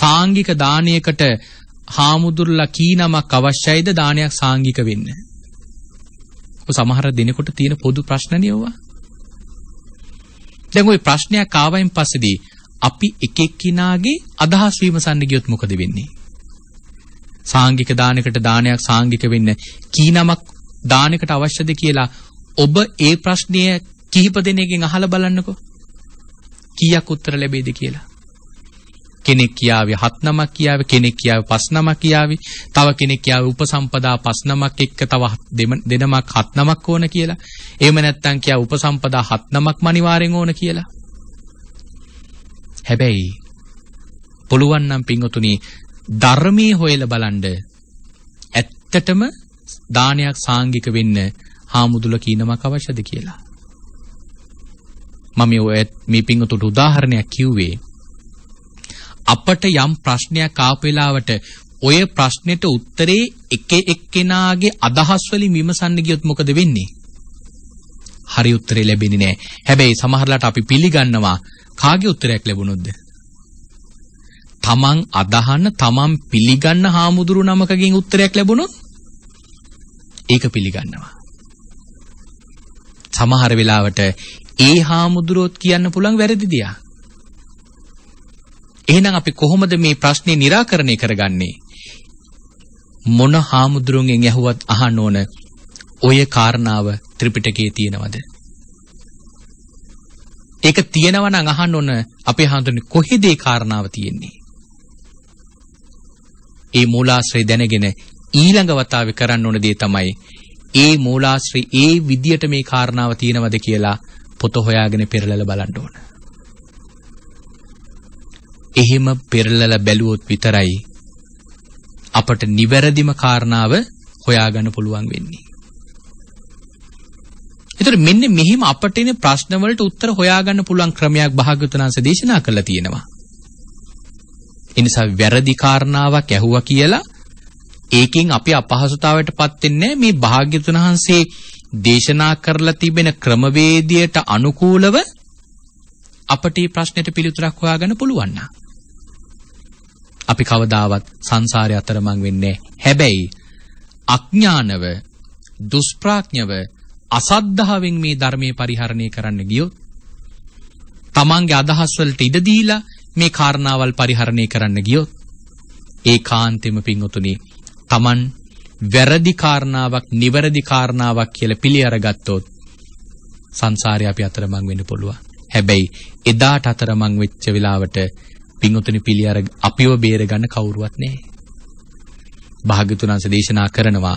සාංගික දානයකට හාමුදුරලා කී නමක් අවශ්‍යයිද දානයක් සාංගික වෙන්න. සමහර දෙනකොට තියෙන පොදු ප්‍රශ්නනියෝවා. දැන් ওই ප්‍රශ්නයක් ආවයින් පස්සේදී අපි එක එක්කිනාගේ අදහස් විමසන්න ගියොත් මොකද වෙන්නේ? සාංගික දානයකට දානයක් සාංගික වෙන්න කී නමක් දානයකට අවශ්‍යද කියලා ඔබ ඒ ප්‍රශ්නය කිහිප දෙනෙකින් අහලා බලන්නකෝ. කීයක් උත්තර ලැබෙයිද කියලා. කෙනෙක් කියාවේ හත් නමක් කියාවේ කෙනෙක් කියාවේ පස් නමක් කියාවේ තව කෙනෙක් කියාවේ උපසම්පදා පස් නමක් එක්ක තව දෙනමක් හත් නමක් ඕන කියලා. එහෙම නැත්නම් කියාව උපසම්පදා හත් නමක්ම අනිවාර්යෙන් ඕන කියලා. හැබැයි පුළුවන් නම් පින්වතුනි ධර්මයේ හොයලා බලන්න ඇත්තටම දානයක් සාංගික වෙන්න හාමුදුල කීනමක් අවශ්‍යද කියලා. මම මේ පින්වතුන්ට උදාහරණයක් කිව්වේ අපට යම් ප්‍රශ්නයක් ආපු වෙලාවට ඔය ප්‍රශ්නෙට උත්තරේ එක එක්කෙනාගේ අදහස් වලින් විමසන්න ගියොත් මොකද වෙන්නේ? හරි උත්තරේ ලැබෙන්නේ නැහැ. හැබැයි සමහරලාට අපි පිළිගන්නවා කාගේ උත්තරයක් ලැබුණොත්ද? තමන් අදහන තමන් පිළිගන්න හාමුදුරු නමකගෙන් උත්තරයක් ලැබුණොත් ඒක පිළිගන්නවා. සමහර වෙලාවට ඒ හාමුදුරුවොත් කියන්න පුළුවන් වැරදි දෙයක්. එහෙනම් අපි කොහොමද මේ ප්‍රශ්නේ निराකරණය කරගන්නේ? මොන හාමුදුරුවන්ගෙන් ඇහුවත් අහන්න ඕන ඔය කාරණාව ත්‍රිපිටකයේ තියෙනවද? ඒක තියෙනවා නම් අහන්න ඕන අපේ හාමුදුරනේ කොහෙද ඒ කාරණාව තියෙන්නේ? ඒ මූලාශ්‍රය දැනගෙන ඊළඟ වතාවේ කරන්න ඕන දේ තමයි ඒ මූලාශ්‍රය ඒ විදියට මේ කාරණාව තියෙනවද කියලා පොත හොයාගෙන පෙරලලා බලන්න ඕන. එහෙම පෙරලලා බැලුවොත් විතරයි අපට නිවැරදිම කාරණාව හොයාගන්න පුළුවන් වෙන්නේ. ඒතර මෙන්න මෙහිම අපට එන ප්‍රශ්න වලට උත්තර හොයාගන්න පුළුවන් ක්‍රමයක් භාග්‍යවතුන් වහන්සේ දේශනා කළා තියෙනවා. ඒ නිසා වැරදි කාරණාවක් ඇහුවා කියලා ඒකෙන් අපි අපහසුතාවයටපත් වෙන්නේ මේ භාග්‍යවතුන් වහන්සේ දේශනා කරලා තිබෙන ක්‍රමවේදයට අනුකූලව අපට මේ ප්‍රශ්නෙට පිළිතුරක් හොයාගන්න පුළුවන් නම් අපි කවදාවත් සංසාරය අතරමං වෙන්නේ හැබැයි අඥානව දුෂ්ප්‍රඥව අසද්ධාවෙන් මේ ධර්මයේ පරිහරණය කරන්න ගියොත් තමන්ගේ අදහස් වලට ඉඩ දීලා මේ කාරණාවල් පරිහරණය කරන්න ගියොත් ඒකාන්තෙම පිංඔතුනි තමන් වැරදි කාරණාවක් නිවැරදි කාරණාවක් කියලා පිළි අරගත්තොත් සංසාරය අපි අතරමං වෙන්න පුළුවන්. හැබැයි එදාට අතරමං වෙච්ච වෙලාවට පින්වතුනි පිළි අර අපිව බේර ගන්න කවුරුවත් නැහැ. භාග්‍යතුන් වහන්සේ දේශනා කරනවා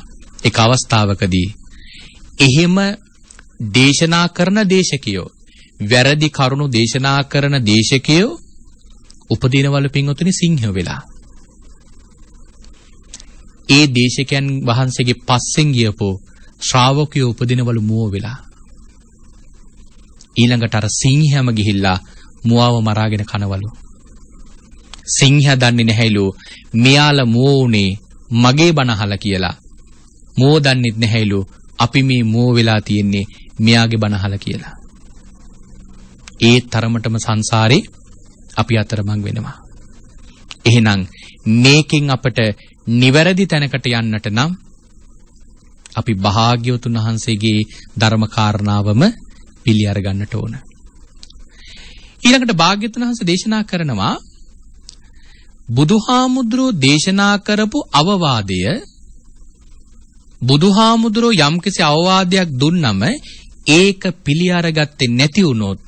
එක අවස්ථාවකදී එහෙම දේශනා කරන දේශකයෝ වැරදි කරුණු දේශනා කරන දේශකයෝ උපදිනවලු පින්වතුනි සිංහ වෙලා. ඒ දේශකයන් වහන්සේගේ පස්සෙන් ගියපෝ ශ්‍රාවකයෝ උපදිනවලු මුව වෙලා. ඊළඟට අර සිංහයම ගිහිල්ලා මුවව මරාගෙන කනවලු. සිංහයා දන්නේ නැහැලු මෙයාලා මෝ උනේ මගේ බනහල කියලා. මෝ දන්නෙත් නැහැලු අපි මේ මෝ වෙලා තියෙන්නේ මෙයාගේ බනහල කියලා. ඒ තරමටම සංසාරේ අපි අතරමං වෙනවා. එහෙනම් මේකෙන් අපට නිවැරදි තැනකට යන්නට නම් අපි භාග්‍යවතුන් වහන්සේගේ ධර්ම කාරණාවම පිළි අරගන්නට ඕන. ඊළඟට භාග්‍යවතුන් වහන්සේ දේශනා කරනවා බුදුහාමුදුරෝ දේශනා කරපු අවවාදය බුදුහාමුදුරෝ යම්කිසි අවවාදයක් දුන්නම ඒක පිළි අරගත්තේ නැති වුණොත්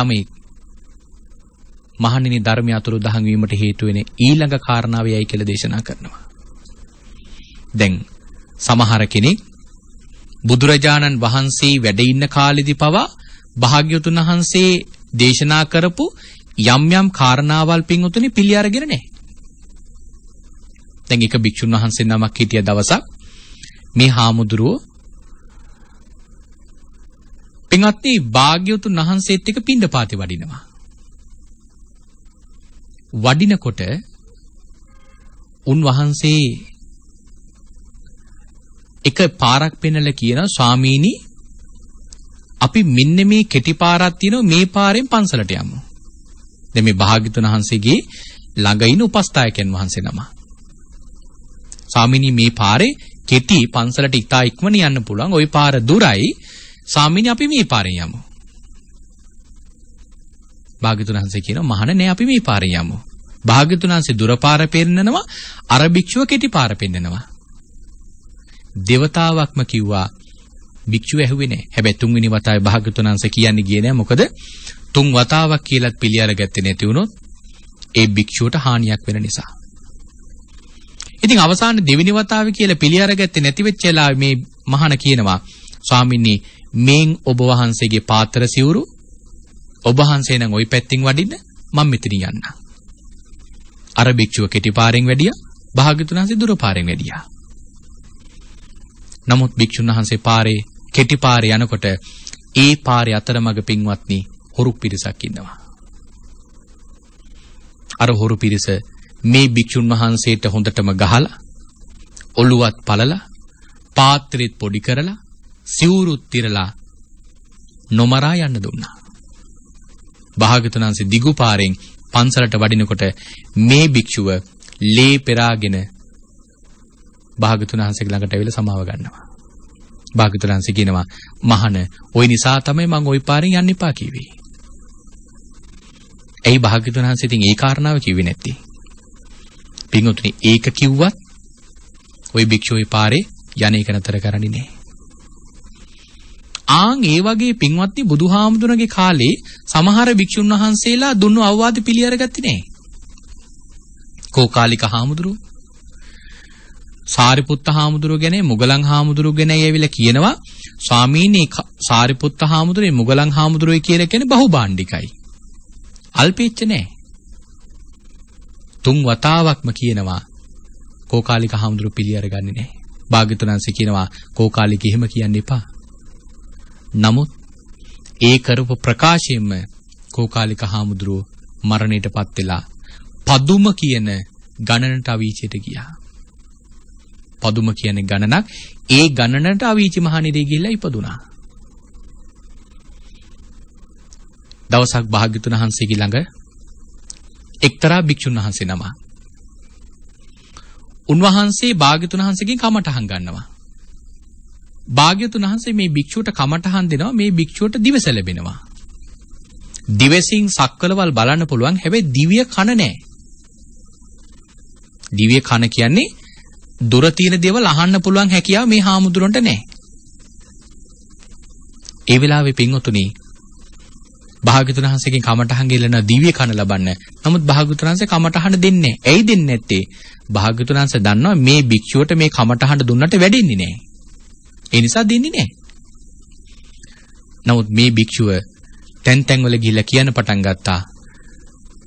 යමෙක් මහණෙනි ධර්මය අතුරු දහන් වීමට හේතු වෙන ඊළඟ කාරණාවයයි කියලා දේශනා කරනවා. දැන් සමහර කෙනෙක් බුදුරජාණන් වහන්සේ වැඩ ඉන්න කාලෙදි පවා භාග්‍යතුන් වහන්සේ දේශනා කරපු යම් යම් කාරණාවල් පින්වතුනි පිළි අරගෙන නැහැ. දැන් එක භික්ෂුන් වහන්සේ නමක් හිටිය දවසක් මේ හාමුදුරුව පින්වත්නි භාග්‍යවතුන් වහන්සේත් එක්ක පින්ඩපාතේ වඩිනවා. වඩිනකොට උන්වහන්සේ එක පාරක් පෙන්නල කියන ස්වාමීනි අපි මෙන්න මේ කෙටි පාරක් තියෙනවා මේ පාරෙන් පන්සලට යමු. දැන් මේ භාග්‍යතුන් වහන්සේගේ ළඟ ඉන්න උපස්ථායකයන් වහන්සේ නම. ස්වාමිනී මේ පාරේ කෙටි පන්සලට ඉතා ඉක්මන යන්න පුළුවන්. ওই පාර දුරයි. ස්වාමිනී අපි මේ පාරේ යමු. භාග්‍යතුන් වහන්සේ කියනවා මහණ නෑ අපි මේ පාරේ යමු. භාග්‍යතුන් වහන්සේ දුර පාර පෙන්නනවා අර භික්ෂුව කෙටි පාර පෙන්නනවා. దేవතාවක්ම කිව්වා භික්ෂුව ඇහුවේ නෑ. හැබැයි තුන්වෙනි වතාවේ භාග්‍යතුන් වහන්සේ කියන්නේ ගියේ නෑ. මොකද තුන් වතාවක් කියලත් පිළි අරගත්තේ නැති වුණොත් ඒ භික්ෂුවට හානියක් වෙන නිසා. ඉතින් අවසාන දෙවෙනි වතාවේ කියලා පිළි අරගත්තේ නැති වෙච්ච වෙලාවේ මේ මහාන කියනවා ස්වාමීනි මේන් ඔබ වහන්සේගේ පාත්‍ර සිවුරු ඔබ වහන්සේ නම් ওই පැත්තින් වඩින්න මම මෙතනින් යන්නම්. අර භික්ෂුව කෙටි පාරෙන් වැඩියා භාග්‍යතුන් වහන්සේ දුර පාරෙන් වැඩියා. නමුත් භික්ෂුන් වහන්සේ පාරේ කෙටි පාරේ යනකොට ඒ පාරේ අතරමඟ පින්වත්නි හොරු පිරිසක් ඉන්නවා. අර හොරු පිරිස මේ භික්ෂුන් වහන්සේට හොඳටම ගහලා ඔළුවත් පළලා පාත්‍රෙත් පොඩි කරලා සිවුරුත් තිරලා නොමරා යන්න දුන්නා. භාගතුනාංශ දිගු පාරෙන් පන්සලට වඩිනකොට මේ භික්ෂුව ලේ පෙරාගෙන භාගතුනාංශගේ ළඟට ඇවිල්ලා සමාව ගන්නවා. භාගතුනාංශ කියනවා මහණ ওই නිසා තමයි මම ওই පාරෙන් යන්න එපා කිව්වේ. ඇයි භාග්‍යතුන් වහන්සේ ඉතින් ඒ කාරණාව කිව්වේ නැත්තේ? පින්වතුනි ඒක කිව්වත් ওই භික්ෂුවේ පාරේ යන්නේ කනතර කරන්නේ නැහැ. ආන් ඒ වගේ පින්වත්නි බුදුහාමුදුරගේ කාලේ සමහර භික්ෂුන් වහන්සේලා දුන්නු අවවාද පිළි අරගත්තේ නැහැ. කෝකාලික හාමුදුරුව සාරිපුත්ත හාමුදුරුව ගැන මුගලන් හාමුදුරුව ගැන ඇවිල්ලා කියනවා ස්වාමීනි සාරිපුත්ත හාමුදුරේ මුගලන් හාමුදුරුවේ කියන කෙනේ බහුභාණ්ඩිකයි. අල්පේච්ච නෑ. තුන් වතාවක්ම කියනවා කෝකාලික හාමුදුරු පිළි අරගන්නේ නෑ. භාග්‍යතුන්anse කියනවා කෝකාලික එහෙම කියන්න එපා. නමුත් ඒ කරපු ප්‍රකාශයෙන්ම කෝකාලික හාමුදුරුව මරණයටපත් වෙලා පදුම කියන ගණනට අවීචයට ගියා. පදුම කියන්නේ ගණනක් ඒ ගණනට අවීචි මහණෙරේ ගිහිල්ලා ඉපදුනා. දවසක් භාග්‍යතුන් වහන්සේගේ ළඟ එක්තරා භික්ෂුන් වහන්සේ නම. උන්වහන්සේ භාග්‍යතුන් වහන්සේගෙන් කමටහන් ගන්නවා. භාග්‍යතුන් වහන්සේ මේ භික්ෂුවට කමටහන් දෙනවා මේ භික්ෂුවට දිවස ලැබෙනවා. දිවසින් සක්වලවල් බලන්න පුළුවන් හැබැයි දිව්‍ය කන නැහැ. දිව්‍ය කන කියන්නේ දුර තියෙන දේවල් අහන්න පුළුවන් හැකියාව මේ හාමුදුරන්ට නැහැ. ඒ වෙලාවේ පින්වතුනි භාග්‍යතුන් වහන්සේගෙන් කමඨහන් ගෙලන දිව්‍ය කන ලබන්න. නමුත් භාග්‍යතුන් වහන්සේ කමඨහන් දෙන්නේ නැහැ. ඇයි දෙන්නේ නැත්තේ? භාග්‍යතුන් වහන්සේ දන්නවා මේ භික්ෂුවට මේ කමඨහන් දුන්නට වැඩෙන්නේ නැහැ. ඒ නිසා දෙන්නේ නැහැ. නමුත් මේ භික්ෂුව තැන් තැන්වල ගිහිල්ලා කියන පටන් ගත්තා.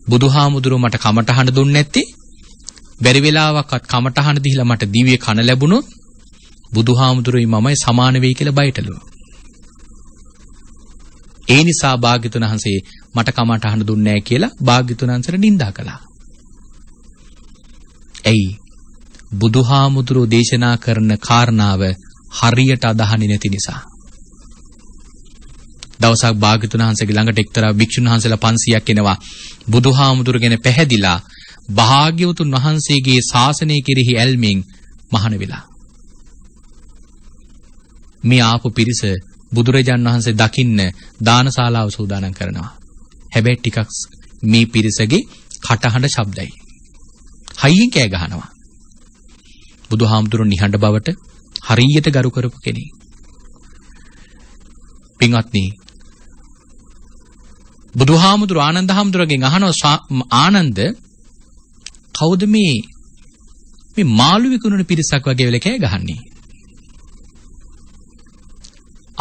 බුදුහාමුදුරුව මට කමඨහන් දුන්නේ නැත්තේ බැරි වෙලාවකත් කමඨහන දීලා මට දිව්‍ය කන ලැබුණොත් බුදුහාමුදුරුවයි මමයි සමාන වෙයි කියලා බයටලුවා. ඒ නිසා භාග්‍යතුන් වහන්සේ මට කමට අහන්න දුන්නේ නැහැ කියලා භාග්‍යතුන් වහන්සේට නිඳා කළා. ඇයි? බුදුහාමුදුරෝ දේශනා කරන කාරණාව හරියට අදහන්නේ නැති නිසා. දවසක් භාග්‍යතුන් වහන්සේගේ ළඟට එක්තරා භික්ෂුන් වහන්සේලා 500ක් එනවා. බුදුහාමුදුරගෙන පැහැදිලා භාග්‍යවතුන් වහන්සේගේ ශාසනය කෙරෙහි ඇල්මෙන් මහාන වෙලා. මේ ආපු පිරිස බුදුරජාන් වහන්සේ දකින්න දානශාලාව සූදානම් කරනවා. හැබැයි ටිකක් මේ පිරිසගේ කටහඬ ශබ්දයි. හයියෙන් කෑ ගහනවා. බුදුහාමුදුරු නිහඬ බවට හරියට ගරු කරපු කෙනෙක්. පින්වත්නි බුදුහාමුදුරු ආනන්ද හාමුදුරගෙන් අහනවා ආනන්ද කවුද මේ මේ මාළු විකුණන පිරිසක් වගේ වෙලකේ ගහන්නේ?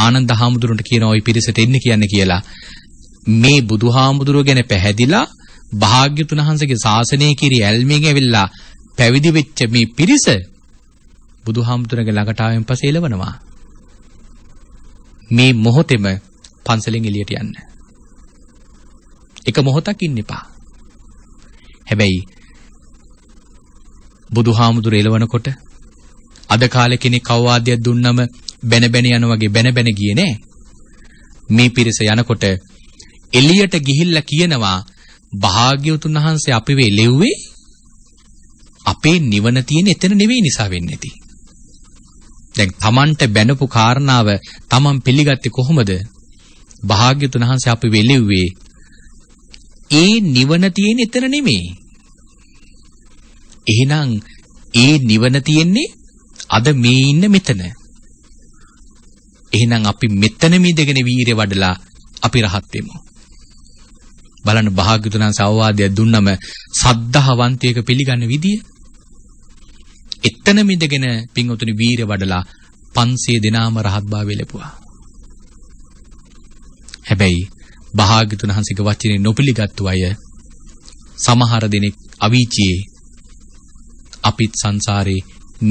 ආනන්ද හාමුදුරන්ට කියනවා ওই පිරිසට එන්න කියන්නේ කියලා. මේ බුදුහාමුදුරුව ගැන පැහැදිලා භාග්‍යතුන් වහන්සේගේ ශාසනය කිරි ඇල්මෙන් ඇවිල්ලා පැවිදි වෙච්ච මේ පිරිස බුදුහාමුදුරගේ ළඟට ආවෙන් පස්සේ එළවනවා. මේ මොහොතේම පන්සලෙන් එළියට යන්න. එක මොහොතක් ඉන්න එපා. හැබැයි බුදුහාමුදුර එළවනකොට අද කාලේ කෙනෙක් අවවාදයක් දුන්නම බැන බැන යන වගේ බැන බැන ගියේ නෑ. මේ පිරිස යනකොට එළියට ගිහිල්ලා කියනවා භාග්‍යවතුන් වහන්සේ අපි වේ ලෙව්වේ අපේ නිවන තියෙන එතන නෙවෙයි නිසා වෙන්නේ ඇති. දැන් Tamanට බැනපු කාරණාව Taman පිළිගත්තේ කොහොමද? භාග්‍යවතුන් වහන්සේ අපි වෙලෙව්වේ ඒ නිවන තියෙන එතන නෙමෙයි. එහෙනම් ඒ නිවන තියෙන්නේ අද මේ ඉන්න මෙතන. එහෙනම් අපි මෙතන මිදගෙන වීරිය වඩලා අපි රහත් වෙමු. බලන්න භාග්‍යතුන් වහන්සේ අවවාදයක් දුන්නම සද්ධාවන්තයෙක් පිළිගන්න විදිය. එතන මිදගෙන පින්වතුනි වීරිය වඩලා 500 දෙනාම රහත්භාවය ලැබුවා. හැබැයි භාග්‍යතුන් වහන්සේගේ වචනේ නොපිළිගත්තු අය සමහර දෙනෙක් අවීචියේ අපිත් සංසාරේ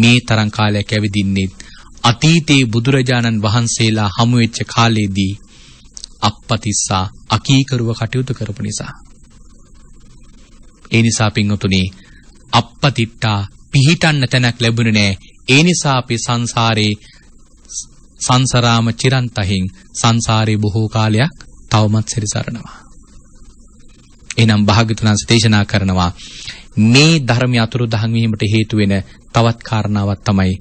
මේ තරම් කාලයක් ඇවිදින්නේ අතීතේ බුදුරජාණන් වහන්සේලා හමු වෙච්ච කාලේදී අප්පතිස්සා අකීකරුව කටයුතු කරපු නිසා. ඒ නිසා පින්වතුනි අප්පතිට්ටා පිහිටන්න තැනක් ලැබුණේ නැහැ. ඒ නිසා අපි සංසාරේ සංසාරාම චිරන්තහින් සංසාරේ බොහෝ කාලයක් තවමත් සිරසරනවා. එනම් භාග්‍යතුන් දේශනා කරනවා මේ ධර්මය අතුරු දහන් වීමට හේතු වෙන තවත් කාරණාවක් තමයි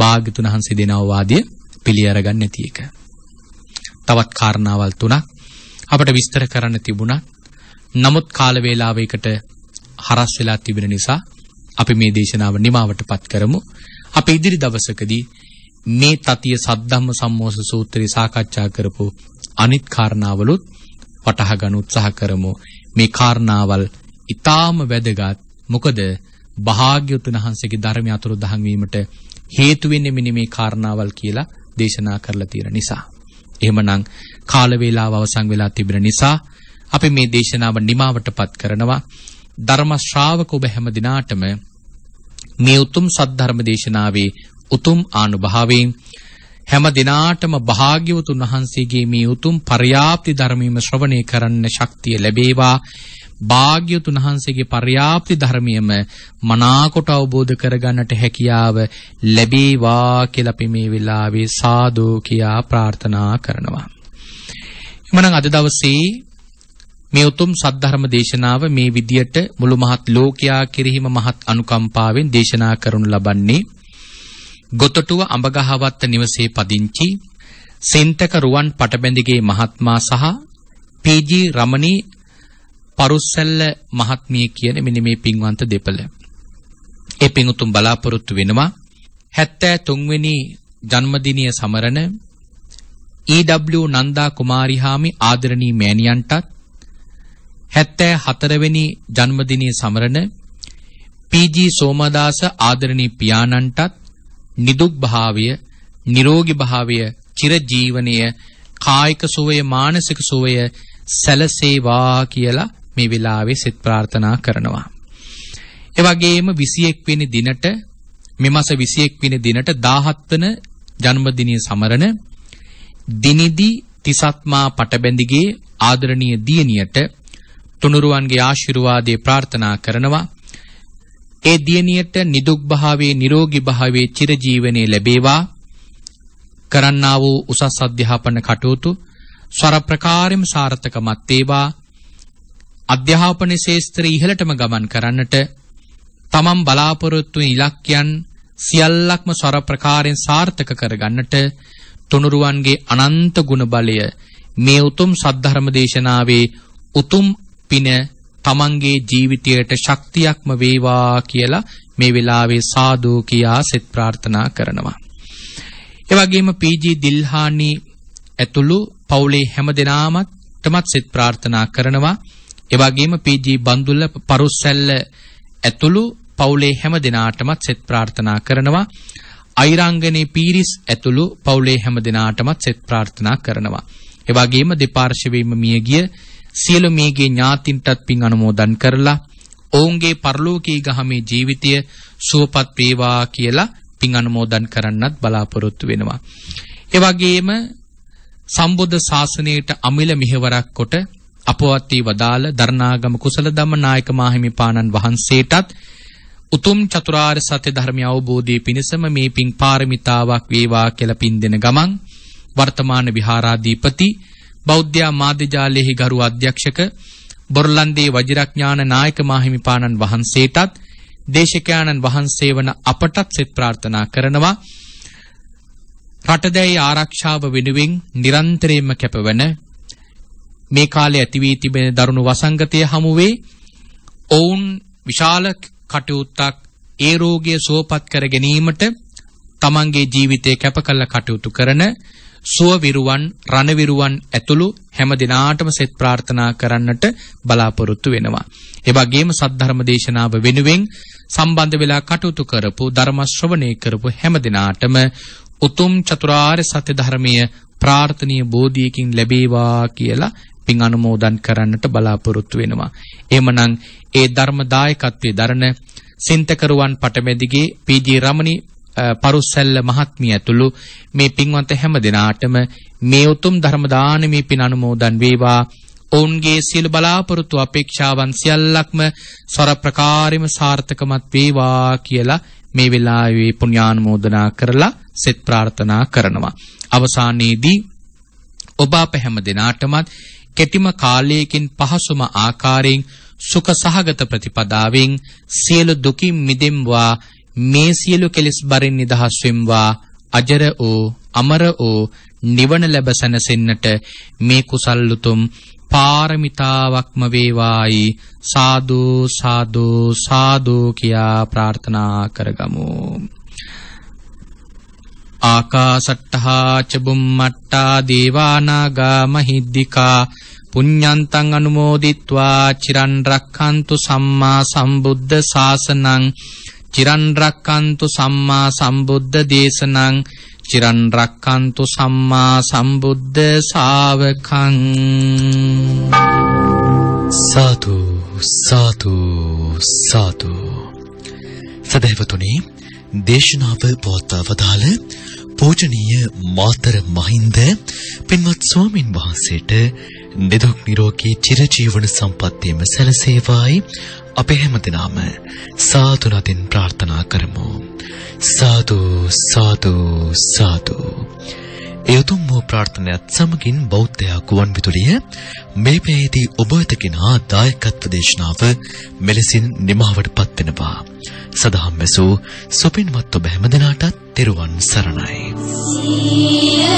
භාග්‍යතුන් හන්සේ දෙනව වාදිය පිළිඅරගන්නේ නැති එක. තවත් කාරණාවල් තුනක් අපට විස්තර කරන්න තිබුණා. නමුත් කාල වේලාවයකට හරස් වෙලා තිබෙන නිසා අපි මේ දේශනාව නිමවටපත් කරමු. අපේ ඉදිරි දවසකදී මේ තතිය සද්ධම්ම සම්මෝස සූත්‍රය සාකච්ඡා කරපු අනිත් කාරණාවලුත් වටහා ගන්න උත්සාහ කරමු. මේ කාරණාවල් ඊටාම වැදගත් මොකද භාග්‍යවතුන් වහන්සේගේ ධර්මය අතුරුදහන් වීමට හේතු වෙන්නේ මෙන්න මේ කාරණාවල් කියලා දේශනා කරලා තියෙන නිසා. එහෙමනම් කාල වේලාව අවසන් වෙලා තිබෙන නිසා අපි මේ දේශනාව නිමාවටපත් කරනවා. ධර්ම ශ්‍රාවක ඔබ හැම දිනාටම මේ උතුම් සද්ධර්ම දේශනාවේ උතුම් ආනුභාවයෙන් හැම දිනාටම භාග්‍යවතුන් වහන්සේගේ මේ උතුම් පරියාප්ති ධර්මීම ශ්‍රවණය කරන්න ශක්තිය ලැබේවා භාග්‍යතුන් වහන්සේගේ පර්‍යාප්ති ධර්මියම මනාකොට අවබෝධ කරගන්නට හැකියාව ලැබේවා කියලා අපි මේ වෙලාවේ සාදු කියා ප්‍රාර්ථනා කරනවා. එමනම් අද දවසේ මේ උතුම් සද්ධර්ම දේශනාව මේ විදියට මුළු මහත් ලෝකයා කෙරෙහිම මහත් අනුකම්පාවෙන් දේශනා කරනු ලබන්නේ ගොතටුව අඹගහවත්ත නිවසේ පදිංචි සෙන්තක රුවන් පටබැඳිගේ මහත්මයා සහ පීජී රමණී පරුස්සැල්ල මහත්මිය කියන මෙන්න මේ පින්වන්ත දෙපළ. ඒ පින්වුතුන් බලාපොරොත්තු වෙනවා 73 වෙනි ජන්මදිනය සමරන EW නන්දා කුමාරිහාමි ආදරණී මෑණියන්ටත් 74 වෙනි ජන්මදිනය සමරන පීජී සෝමදාස ආදරණී පියාණන්ටත් නිදුක් භාවය නිරෝගී භාවය චිරජීවනය කායික සුවය මානසික සුවය සැලසේවා කියලා මේ වෙලාවේ සෙත් ප්‍රාර්ථනා කරනවා. ඒ වගේම 21 වෙනි දිනට මේ මාස 21 වෙනි දිනට 17 වන ජන්මදිනය සමරන දිනිදි තිසත්මා පටබැඳිගේ ආදරණීය දියණියට තුනුරුවන්ගේ ආශිර්වාදේ ප්‍රාර්ථනා කරනවා. ඒ දියණියට නිදුක් භාවයේ නිරෝගී භාවයේ චිරජීවනයේ ලැබේවා. කරන්නා වූ උසස් අධ්‍යාපන කටයුතු ස්වර ප්‍රකාරෙම සාර්ථකමත් වේවා අධ්‍යාපන ශේස්ත්‍රය ඉහළටම ගමන් කරන්නට තමන් බලාපොරොත්තු ඉලක්කයන් සියල්ලක්ම සොර ප්‍රකාරයෙන් සාර්ථක කරගන්නට තුනුරුවන්ගේ අනන්ත ගුණ බලය මේ උතුම් සද්ධර්ම දේශනාවේ උතුම් පින තමන්ගේ ජීවිතයට ශක්තියක්ම වේවා කියලා මේ වෙලාවේ සාදු කියා සෙත් ප්‍රාර්ථනා කරනවා. ඒ වගේම පීජී දිල්හානි ඇතුළු පවුලේ හැම දෙනාමත් තමත් සෙත් ප්‍රාර්ථනා කරනවා. එවැගේම පීජී බන්දුල්ල පරුස්සැල්ල ඇතුළු පවුලේ හැම දිනාටමත් සෙත් ප්‍රාර්ථනා කරනවා. අයිරංගනේ පීරිස් ඇතුළු පවුලේ හැම දිනාටමත් සෙත් ප්‍රාර්ථනා කරනවා. එවැගේම දෙපාර්ශවයේම මියගිය සියලු මියගේ ඥාතින්ටත් පින් අනුමෝදන් කරලා ඔවුන්ගේ පරලෝකී ගහමේ ජීවිතය සුවපත් වේවා කියලා පින් අනුමෝදන් කරන්නත් බලාපොරොත්තු වෙනවා. එවැගේම සම්බුද්ධ ශාසනයට අමිල මෙහෙවරක් කොට අපවත් වී වදාළ දරණාගම කුසල ධම්ම නායක මාහිමිපාණන් වහන්සේටත් උතුම් චතුරාර්ය සත්‍ය ධර්මය අවබෝධයේ පිණසම මේ පිං පාරමිතාවක් වේවා කියලා පින් දෙන ගමන් වර්තමාන විහාරාධිපති බෞද්ධ මාධ්‍යජාලයේහි ගරු අධ්‍යක්ෂක බොරලන්දේ වජිරඥාන නායක මාහිමිපාණන් වහන්සේටත් දේශකයාණන් වහන්සේ වන අපටත් සෙත් ප්‍රාර්ථනා කරනවා රටදැයි ආරක්ෂාව වෙනුවෙන් නිරන්තරයෙන්ම කැපවන මේ කාලේ ඇති වී තිබෙන දරුණු වසංගතය හමු වේ. ඔවුන් විශාල කටයුත්තක් ඒ රෝගය සුවපත් කර ගැනීමට තමන්ගේ ජීවිතය කැප කළ කටයුතු කරන සුවවිරුවන් රණවිරුවන් ඇතුළු හැම දිනාටම සෙත් ප්‍රාර්ථනා කරන්නට බලාපොරොත්තු වෙනවා. ඒ වගේම සද්ධර්ම දේශනාව වෙනුවෙන් සම්බන්ධ වෙලා කටයුතු කරපු ධර්ම ශ්‍රවණය කරපු හැම දිනාටම උතුම් චතුරාර්ය සත්‍ය ධර්මයේ ප්‍රාර්ථනීය බෝධියකින් ලැබේවා කියලා පින් අනුමෝදන් කරන්නට බලාපොරොත්තු වෙනවා. එහෙමනම් ඒ ධර්ම දායකත්වයේ දරණ සින්තකරුවන් පටමැදිගේ පීජී රමණි පරුස්සැල්ල මහත්මිය ඇතුළු මේ පින්වන්ත හැම දෙනාටම මේ උතුම් ධර්ම දානමේ පින් අනුමෝදන් වේවා. ඔවුන්ගේ සියලු බලාපොරොත්තු අපේක්ෂාවන් සියල්ලක්ම සොර ප්‍රකාරෙම සාර්ථකමත් වේවා කියලා මේ වෙලාවේ පුණ්‍යානුමෝදනා කරලා සෙත් ප්‍රාර්ථනා කරනවා. අවසානයේදී ඔබ අප හැම දිනාටමත් කෙටිම කාලයකින් පහසුම ආකාරයෙන් සුඛ සහගත ප්‍රතිපදාවෙන් සියලු දුකින් මිදෙම්වා මේ සියලු කෙලෙස් බරින් නිදහස් වෙම්වා අජර ඕ අමර ඕ නිවන ලැබ සැනසෙන්නට මේ කුසල් උතුම් පාරමිතාවක්ම වේවායි සාදු සාදු සාදු කියා ප්‍රාර්ථනා කරගමු ආකාසට්ටහා චබුම්මට්ටා දේවානාගා මහිද්దికා පුඤ්ඤන්තං අනුමෝදිත්වා චිරන් රක්ඛන්තු සම්මා සම්බුද්ධ ශාසනං චිරන් රක්ඛන්තු සම්මා සම්බුද්ධ දේශනං චිරන් රක්ඛන්තු සම්මා සම්බුද්ධ ශාවකං සතු සතු සතු සදහවතුනි දේශනාව පවත්වා වදාළ පූජනීය මාතර මහින්ද පින්වත් ස්වාමින් වහන්සේට නිදුක් නිරෝගී චිරජීවන සම්පන්නියම සැලසේවායි අප හැමදෙනාම සාදු නදින් ප්‍රාර්ථනා කරමු සාදු සාදු සාදු එතුම් වූ ප්‍රාර්ථනාවත් සමගින් බෞද්ධ ගුවන් විදුලිය මේ පෙරේදී ඔබ වෙත කෙනා දායකත්ව දේශනාව මෙලෙසින් නිමවටපත් වෙනවා සදාම් වැසූ සුපින්වත් ඔබ හැමදෙනාටත් තෙරුවන් සරණයි. සියවන්